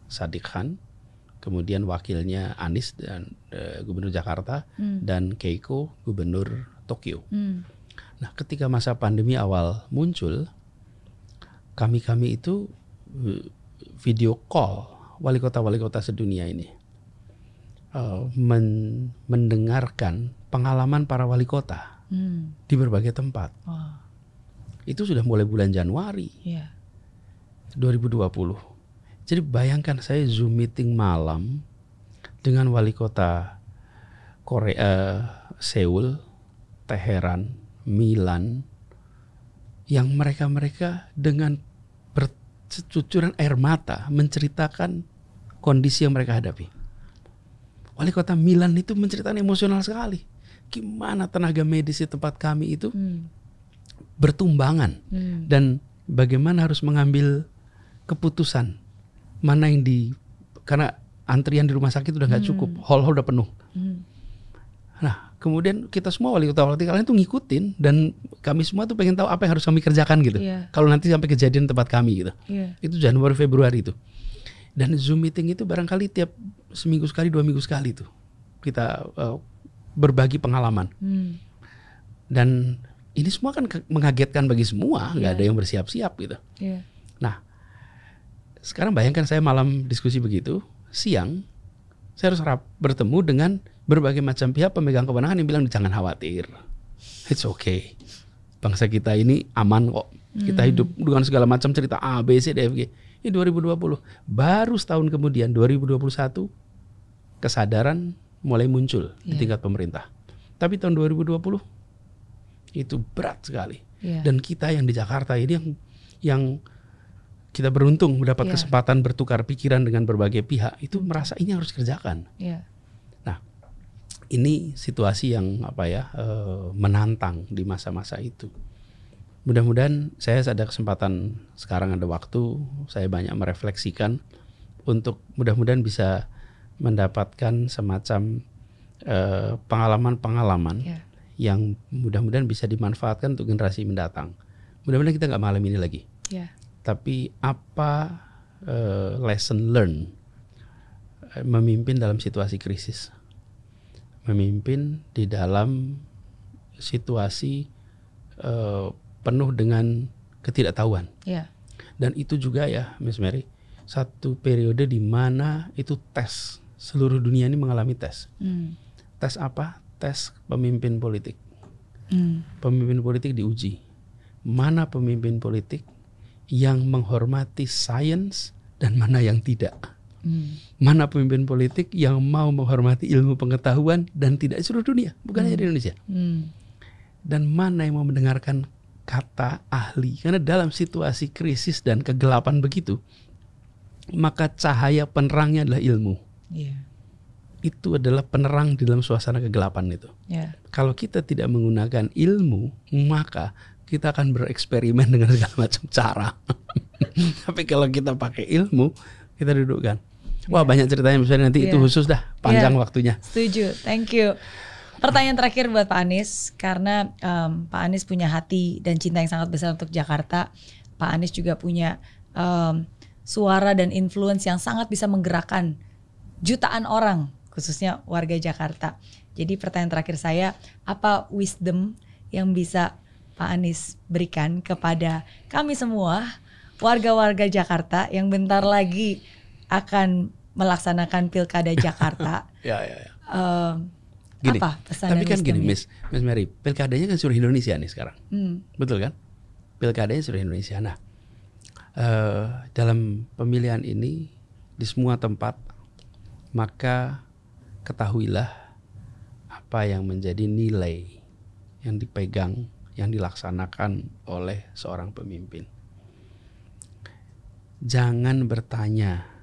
Sadiq Khan. Kemudian wakilnya Anis dan uh, Gubernur Jakarta hmm. dan Keiko Gubernur Tokyo. Hmm. Nah, ketika masa pandemi awal muncul, kami-kami itu eh, video call wali kota-wali kota sedunia ini eh, mendengarkan pengalaman para wali kota hmm. di berbagai tempat. oh. Itu sudah mulai bulan Januari yeah. 2020. Jadi bayangkan saya zoom meeting malam dengan wali kota Korea, eh, Seoul, Teheran, Milan, yang mereka-mereka dengan secucuran air mata menceritakan kondisi yang mereka hadapi. Wali kota Milan itu menceritakan emosional sekali. Gimana tenaga medis di tempat kami itu hmm. bertumbangan hmm. dan bagaimana harus mengambil keputusan mana yang di karena antrian di rumah sakit sudah nggak hmm. cukup, hall-hall udah penuh. Hmm. Nah, kemudian kita semua wali kota wali kalian tuh ngikutin dan kami semua tuh pengen tahu apa yang harus kami kerjakan gitu. Yeah. Kalau nanti sampai kejadian tempat kami gitu. Yeah. Itu Januari Februari itu. Dan Zoom meeting itu barangkali tiap seminggu sekali, dua minggu sekali tuh kita uh, berbagi pengalaman. Hmm. Dan ini semua kan mengagetkan bagi semua, nggak iya. ada yang bersiap-siap gitu. Yeah. Nah, sekarang bayangkan saya malam diskusi begitu, siang saya harus bertemu dengan berbagai macam pihak pemegang kewenangan yang bilang jangan khawatir. It's okay. Bangsa kita ini aman kok. Kita hmm. hidup dengan segala macam cerita A, B, C, D, F, G. Ini 2020. Baru setahun kemudian 2021 kesadaran mulai muncul yeah. di iya. tingkat pemerintah. Tapi tahun 2020 itu berat sekali. Yeah. Dan kita yang di Jakarta ini yang yang kita beruntung mendapat yeah. kesempatan bertukar pikiran dengan berbagai pihak itu merasa ini harus kerjakan. Yeah ini situasi yang apa ya uh, menantang di masa-masa itu. Mudah-mudahan saya ada kesempatan sekarang ada waktu saya banyak merefleksikan untuk mudah-mudahan bisa mendapatkan semacam pengalaman eh, pengalaman-pengalaman yeah. yang mudah-mudahan bisa dimanfaatkan untuk generasi mendatang. Mudah-mudahan kita nggak malam ini lagi. Yeah. Tapi apa uh, lesson learn memimpin dalam situasi krisis? memimpin di dalam situasi uh, penuh dengan ketidaktahuan. Yeah. Dan itu juga ya, Miss Mary, satu periode di mana itu tes seluruh dunia ini mengalami tes. Mm. Tes apa? Tes pemimpin politik. Mm. Pemimpin politik diuji. Mana pemimpin politik yang menghormati sains dan mana yang tidak. Hmm. mana pemimpin politik yang mau menghormati ilmu pengetahuan dan tidak seluruh dunia, bukan hmm. hanya di hmm. Indonesia. Hmm. Dan mana yang mau mendengarkan kata ahli. Karena dalam situasi krisis dan kegelapan begitu, maka cahaya penerangnya adalah ilmu. Yeah. Itu adalah penerang di dalam suasana kegelapan itu. Yeah. Kalau kita tidak menggunakan ilmu, maka kita akan bereksperimen dengan segala macam cara. Tapi kalau kita pakai ilmu, kita dudukkan Wah yeah. banyak ceritanya misalnya nanti yeah. itu iya. khusus dah iya, panjang yeah. waktunya. Setuju, thank you. Pertanyaan terakhir buat Pak Anies karena um, Pak Anies punya hati dan cinta yang sangat besar untuk Jakarta. Pak Anies juga punya um, suara dan influence yang sangat bisa menggerakkan jutaan orang khususnya warga Jakarta. Jadi pertanyaan terakhir saya, apa wisdom yang bisa Pak Anies berikan kepada kami semua warga-warga Jakarta yang bentar lagi akan melaksanakan pilkada Jakarta. ya, ya, ya. Um, gini, apa pesan Tapi kan gini, Miss, Miss Mary, pilkadanya kan seluruh Indonesia nih sekarang, hmm. betul kan? Pilkadanya seluruh Indonesia. Nah, uh, dalam pemilihan ini di semua tempat maka ketahuilah apa yang menjadi nilai yang dipegang, yang dilaksanakan oleh seorang pemimpin. Jangan bertanya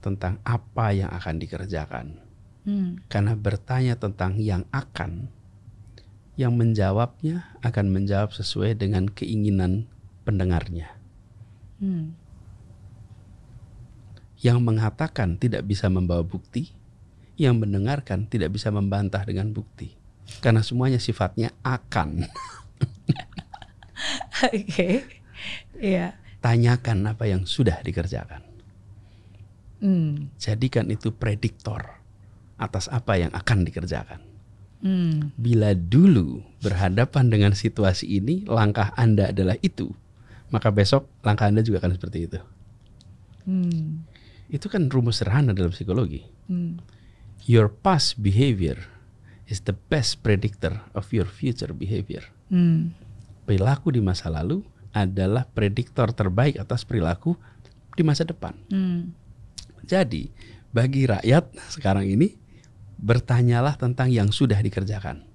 tentang apa yang akan dikerjakan. Hmm. Karena bertanya tentang yang akan, yang menjawabnya akan menjawab sesuai dengan keinginan pendengarnya. Hmm. Yang mengatakan tidak bisa membawa bukti, yang mendengarkan tidak bisa membantah dengan bukti. Karena semuanya sifatnya akan. Oke. okay. Iya. Yeah. Tanyakan apa yang sudah dikerjakan. Hmm. Jadikan itu prediktor atas apa yang akan dikerjakan. Hmm. Bila dulu berhadapan dengan situasi ini, langkah Anda adalah itu, maka besok langkah Anda juga akan seperti itu. Hmm. Itu kan rumus sederhana dalam psikologi. Hmm. Your past behavior is the best predictor of your future behavior. Hmm. Perilaku di masa lalu adalah prediktor terbaik atas perilaku di masa depan. Hmm. Jadi bagi rakyat sekarang ini bertanyalah tentang yang sudah dikerjakan.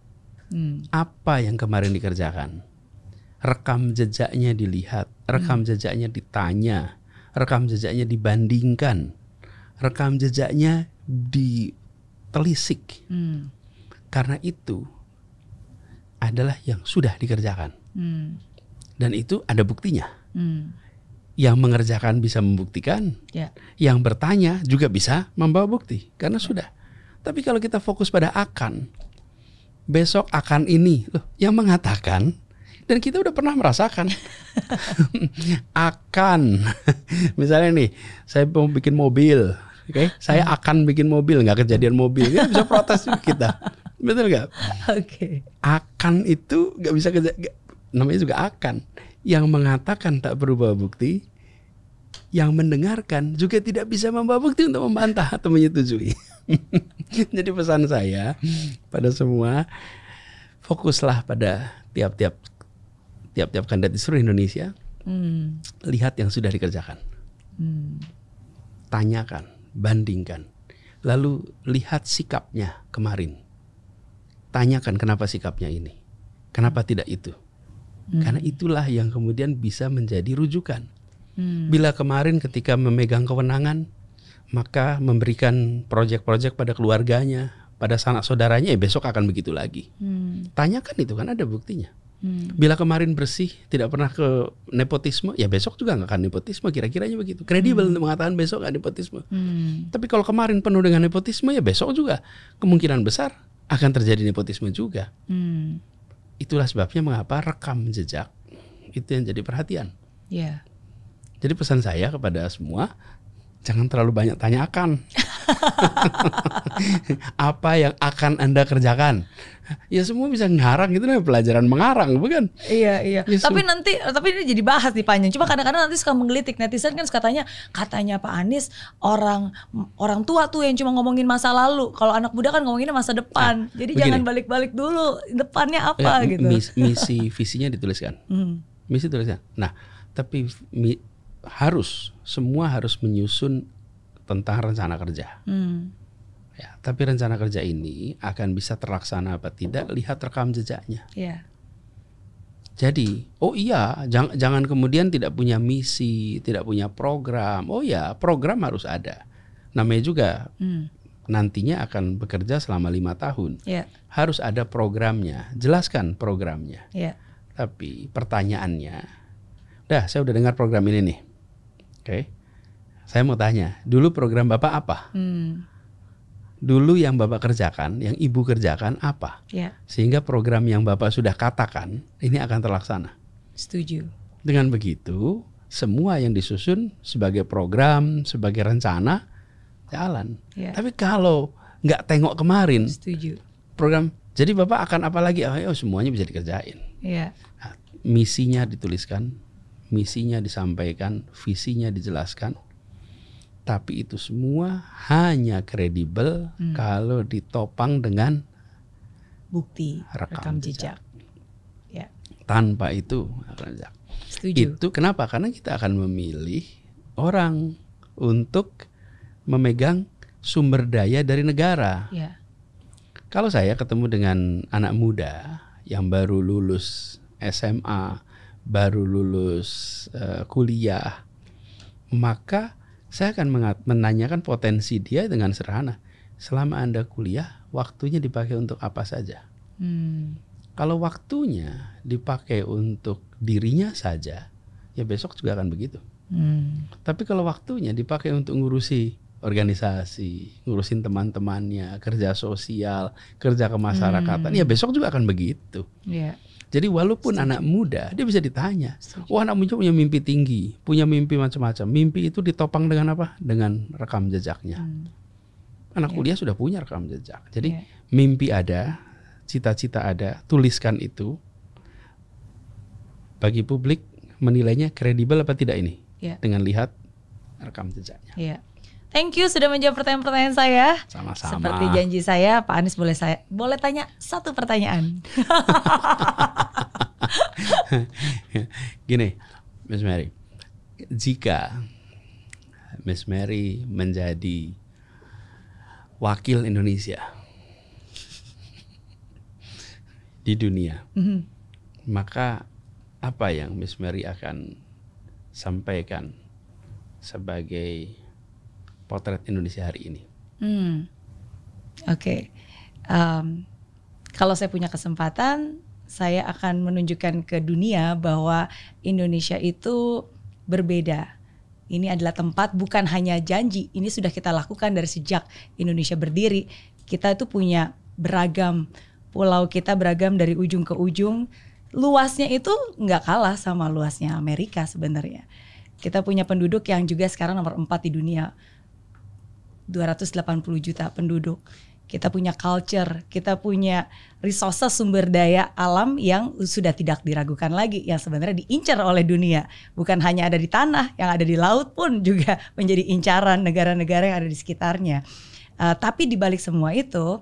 Hmm. Apa yang kemarin dikerjakan? Rekam jejaknya dilihat, rekam hmm. jejaknya ditanya, rekam jejaknya dibandingkan, rekam jejaknya ditelisik. Hmm. Karena itu adalah yang sudah dikerjakan. Hmm. Dan itu ada buktinya. Hmm yang mengerjakan bisa membuktikan, ya. yang bertanya juga bisa membawa bukti karena ya. sudah. Tapi kalau kita fokus pada akan, besok akan ini loh, yang mengatakan dan kita udah pernah merasakan akan misalnya nih saya mau bikin mobil oke okay? saya hmm. akan bikin mobil nggak kejadian mobil kita bisa protes kita betul nggak oke okay. akan itu nggak bisa kerja namanya juga akan yang mengatakan tak berubah bukti, yang mendengarkan juga tidak bisa membawa bukti untuk membantah atau menyetujui. Jadi pesan saya pada semua fokuslah pada tiap-tiap tiap-tiap kandidat di seluruh Indonesia. Hmm. Lihat yang sudah dikerjakan. Hmm. Tanyakan, bandingkan. Lalu lihat sikapnya kemarin. Tanyakan kenapa sikapnya ini. Kenapa tidak itu? Hmm. Karena itulah yang kemudian bisa menjadi rujukan. Hmm. Bila kemarin ketika memegang kewenangan, maka memberikan proyek-proyek pada keluarganya, pada sanak saudaranya, ya besok akan begitu lagi. Hmm. Tanyakan itu kan ada buktinya. Hmm. Bila kemarin bersih, tidak pernah ke nepotisme, ya besok juga nggak akan nepotisme. Kira-kiranya begitu. Kredibel hmm. mengatakan besok nggak nepotisme. Hmm. Tapi kalau kemarin penuh dengan nepotisme, ya besok juga kemungkinan besar akan terjadi nepotisme juga. Hmm. Itulah sebabnya mengapa rekam jejak itu yang jadi perhatian. Yeah. Jadi pesan saya kepada semua, jangan terlalu banyak tanya akan. apa yang akan Anda kerjakan? Ya semua bisa ngarang gitu nih pelajaran mengarang bukan? Iya iya. Ya, tapi nanti tapi ini jadi bahas di panjang. Cuma kadang-kadang nanti suka menggelitik netizen kan katanya katanya Pak Anies orang orang tua tuh yang cuma ngomongin masa lalu. Kalau anak muda kan ngomongin masa depan. Nah, jadi begini. jangan balik-balik dulu depannya ya, apa ya, gitu. Misi, misi visinya dituliskan. Hmm. Misi tulisnya. Nah, tapi harus semua harus menyusun tentang rencana kerja. Hmm. Ya, tapi rencana kerja ini akan bisa terlaksana apa tidak lihat rekam jejaknya. Yeah. Jadi, oh iya, jangan, jangan kemudian tidak punya misi, tidak punya program. Oh iya, program harus ada. Namanya juga hmm. nantinya akan bekerja selama lima tahun. Yeah. Harus ada programnya. Jelaskan programnya. Yeah. Tapi pertanyaannya, dah saya udah dengar program ini nih okay. saya mau tanya, dulu program Bapak apa? Hmm. Dulu yang Bapak kerjakan, yang Ibu kerjakan apa? Yeah. Sehingga program yang Bapak sudah katakan ini akan terlaksana. Setuju. Dengan begitu, semua yang disusun sebagai program, sebagai rencana jalan. Yeah. Tapi kalau nggak tengok kemarin, Setuju. program. Jadi Bapak akan apa lagi? Oh, ya, semuanya bisa dikerjain. Yeah. Nah, misinya dituliskan, misinya disampaikan, visinya dijelaskan. Tapi itu semua hanya kredibel hmm. kalau ditopang dengan bukti rekam, rekam jejak. jejak. Ya. Tanpa itu rekam jejak. Setuju. Itu kenapa? Karena kita akan memilih orang untuk memegang sumber daya dari negara. Ya. Kalau saya ketemu dengan anak muda yang baru lulus SMA, baru lulus uh, kuliah, maka saya akan menanyakan potensi dia dengan sederhana. Selama Anda kuliah, waktunya dipakai untuk apa saja? Hmm. Kalau waktunya dipakai untuk dirinya saja, ya besok juga akan begitu. Hmm. Tapi kalau waktunya dipakai untuk ngurusi organisasi, ngurusin teman-temannya, kerja sosial, kerja kemasyarakatan, hmm. ya besok juga akan begitu. Yeah. Jadi walaupun Setuju. anak muda dia bisa ditanya, wah anak muda punya mimpi tinggi, punya mimpi macam-macam. Mimpi itu ditopang dengan apa? Dengan rekam jejaknya. Hmm. Anak yeah. kuliah sudah punya rekam jejak. Jadi yeah. mimpi ada, cita-cita ada, tuliskan itu. Bagi publik menilainya kredibel apa tidak ini? Yeah. Dengan lihat rekam jejaknya. Yeah. Thank you sudah menjawab pertanyaan-pertanyaan saya. Sama-sama. Seperti janji saya, Pak Anies boleh saya boleh tanya satu pertanyaan. Gini, Miss Mary, jika Miss Mary menjadi wakil Indonesia di dunia, mm -hmm. maka apa yang Miss Mary akan sampaikan sebagai potret Indonesia hari ini. Hmm. Oke, okay. um, kalau saya punya kesempatan, saya akan menunjukkan ke dunia bahwa Indonesia itu berbeda. Ini adalah tempat bukan hanya janji, ini sudah kita lakukan dari sejak Indonesia berdiri. Kita itu punya beragam pulau kita beragam dari ujung ke ujung. Luasnya itu nggak kalah sama luasnya Amerika sebenarnya. Kita punya penduduk yang juga sekarang nomor empat di dunia 280 juta penduduk. Kita punya culture, kita punya resources sumber daya alam yang sudah tidak diragukan lagi yang sebenarnya diincar oleh dunia. Bukan hanya ada di tanah, yang ada di laut pun juga menjadi incaran negara-negara yang ada di sekitarnya. Uh, tapi di balik semua itu,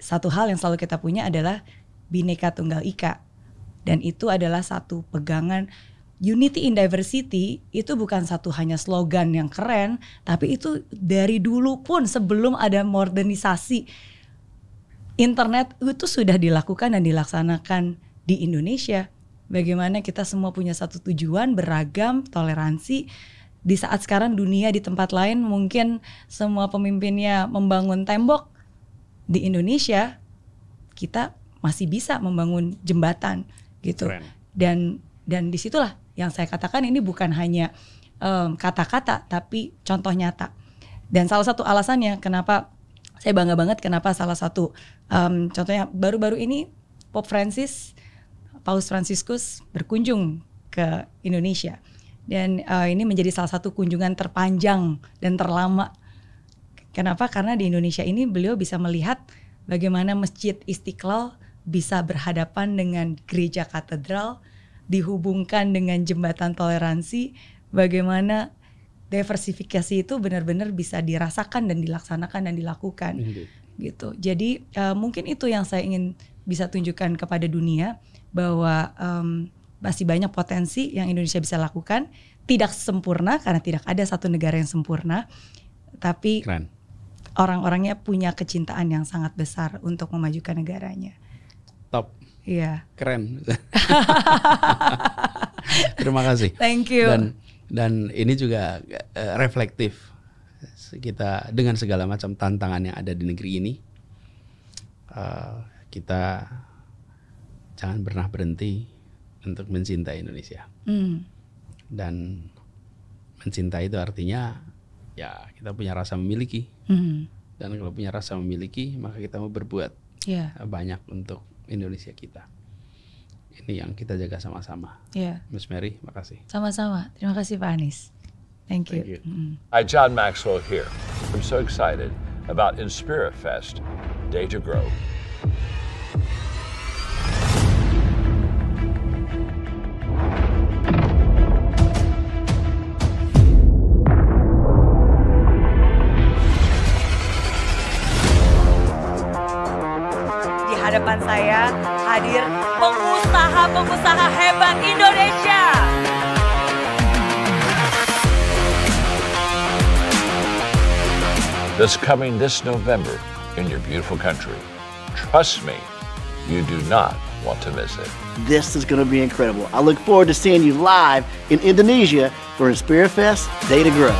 satu hal yang selalu kita punya adalah bineka tunggal ika. Dan itu adalah satu pegangan unity in diversity itu bukan satu hanya slogan yang keren, tapi itu dari dulu pun sebelum ada modernisasi internet itu sudah dilakukan dan dilaksanakan di Indonesia. Bagaimana kita semua punya satu tujuan beragam, toleransi. Di saat sekarang dunia di tempat lain mungkin semua pemimpinnya membangun tembok di Indonesia kita masih bisa membangun jembatan gitu. Keren. Dan dan disitulah yang saya katakan ini bukan hanya kata kata-kata tapi contoh nyata. Dan salah satu alasannya kenapa saya bangga banget kenapa salah satu um, contohnya baru-baru ini Pope Francis Paus Franciscus berkunjung ke Indonesia dan uh, ini menjadi salah satu kunjungan terpanjang dan terlama. Kenapa? Karena di Indonesia ini beliau bisa melihat bagaimana Masjid Istiqlal bisa berhadapan dengan gereja katedral, dihubungkan dengan jembatan toleransi bagaimana diversifikasi itu benar-benar bisa dirasakan dan dilaksanakan dan dilakukan Indeed. gitu jadi uh, mungkin itu yang saya ingin bisa tunjukkan kepada dunia bahwa um, masih banyak potensi yang Indonesia bisa lakukan tidak sempurna karena tidak ada satu negara yang sempurna tapi orang-orangnya punya kecintaan yang sangat besar untuk memajukan negaranya top Iya. Keren. Terima kasih. Thank you. Dan dan ini juga uh, reflektif kita dengan segala macam tantangan yang ada di negeri ini. Uh, kita jangan pernah berhenti untuk mencintai Indonesia. Mm. Dan mencintai itu artinya ya kita punya rasa memiliki. Mm. Dan kalau punya rasa memiliki maka kita mau berbuat yeah. banyak untuk Indonesia kita. Ini yang kita jaga sama-sama. Yeah. Miss Mary, makasih. Sama-sama. Terima kasih Pak Anies. Thank you. Thank you. Mm. Hi, John Maxwell here. I'm so excited about Inspira Fest, Day to Grow. saya hadir pengusaha-pengusaha hebat Indonesia. That's coming this November in your beautiful country. Trust me, you do not want to miss it. This is going to be incredible. I look forward to seeing you live in Indonesia for Inspira Fest Day to Grow.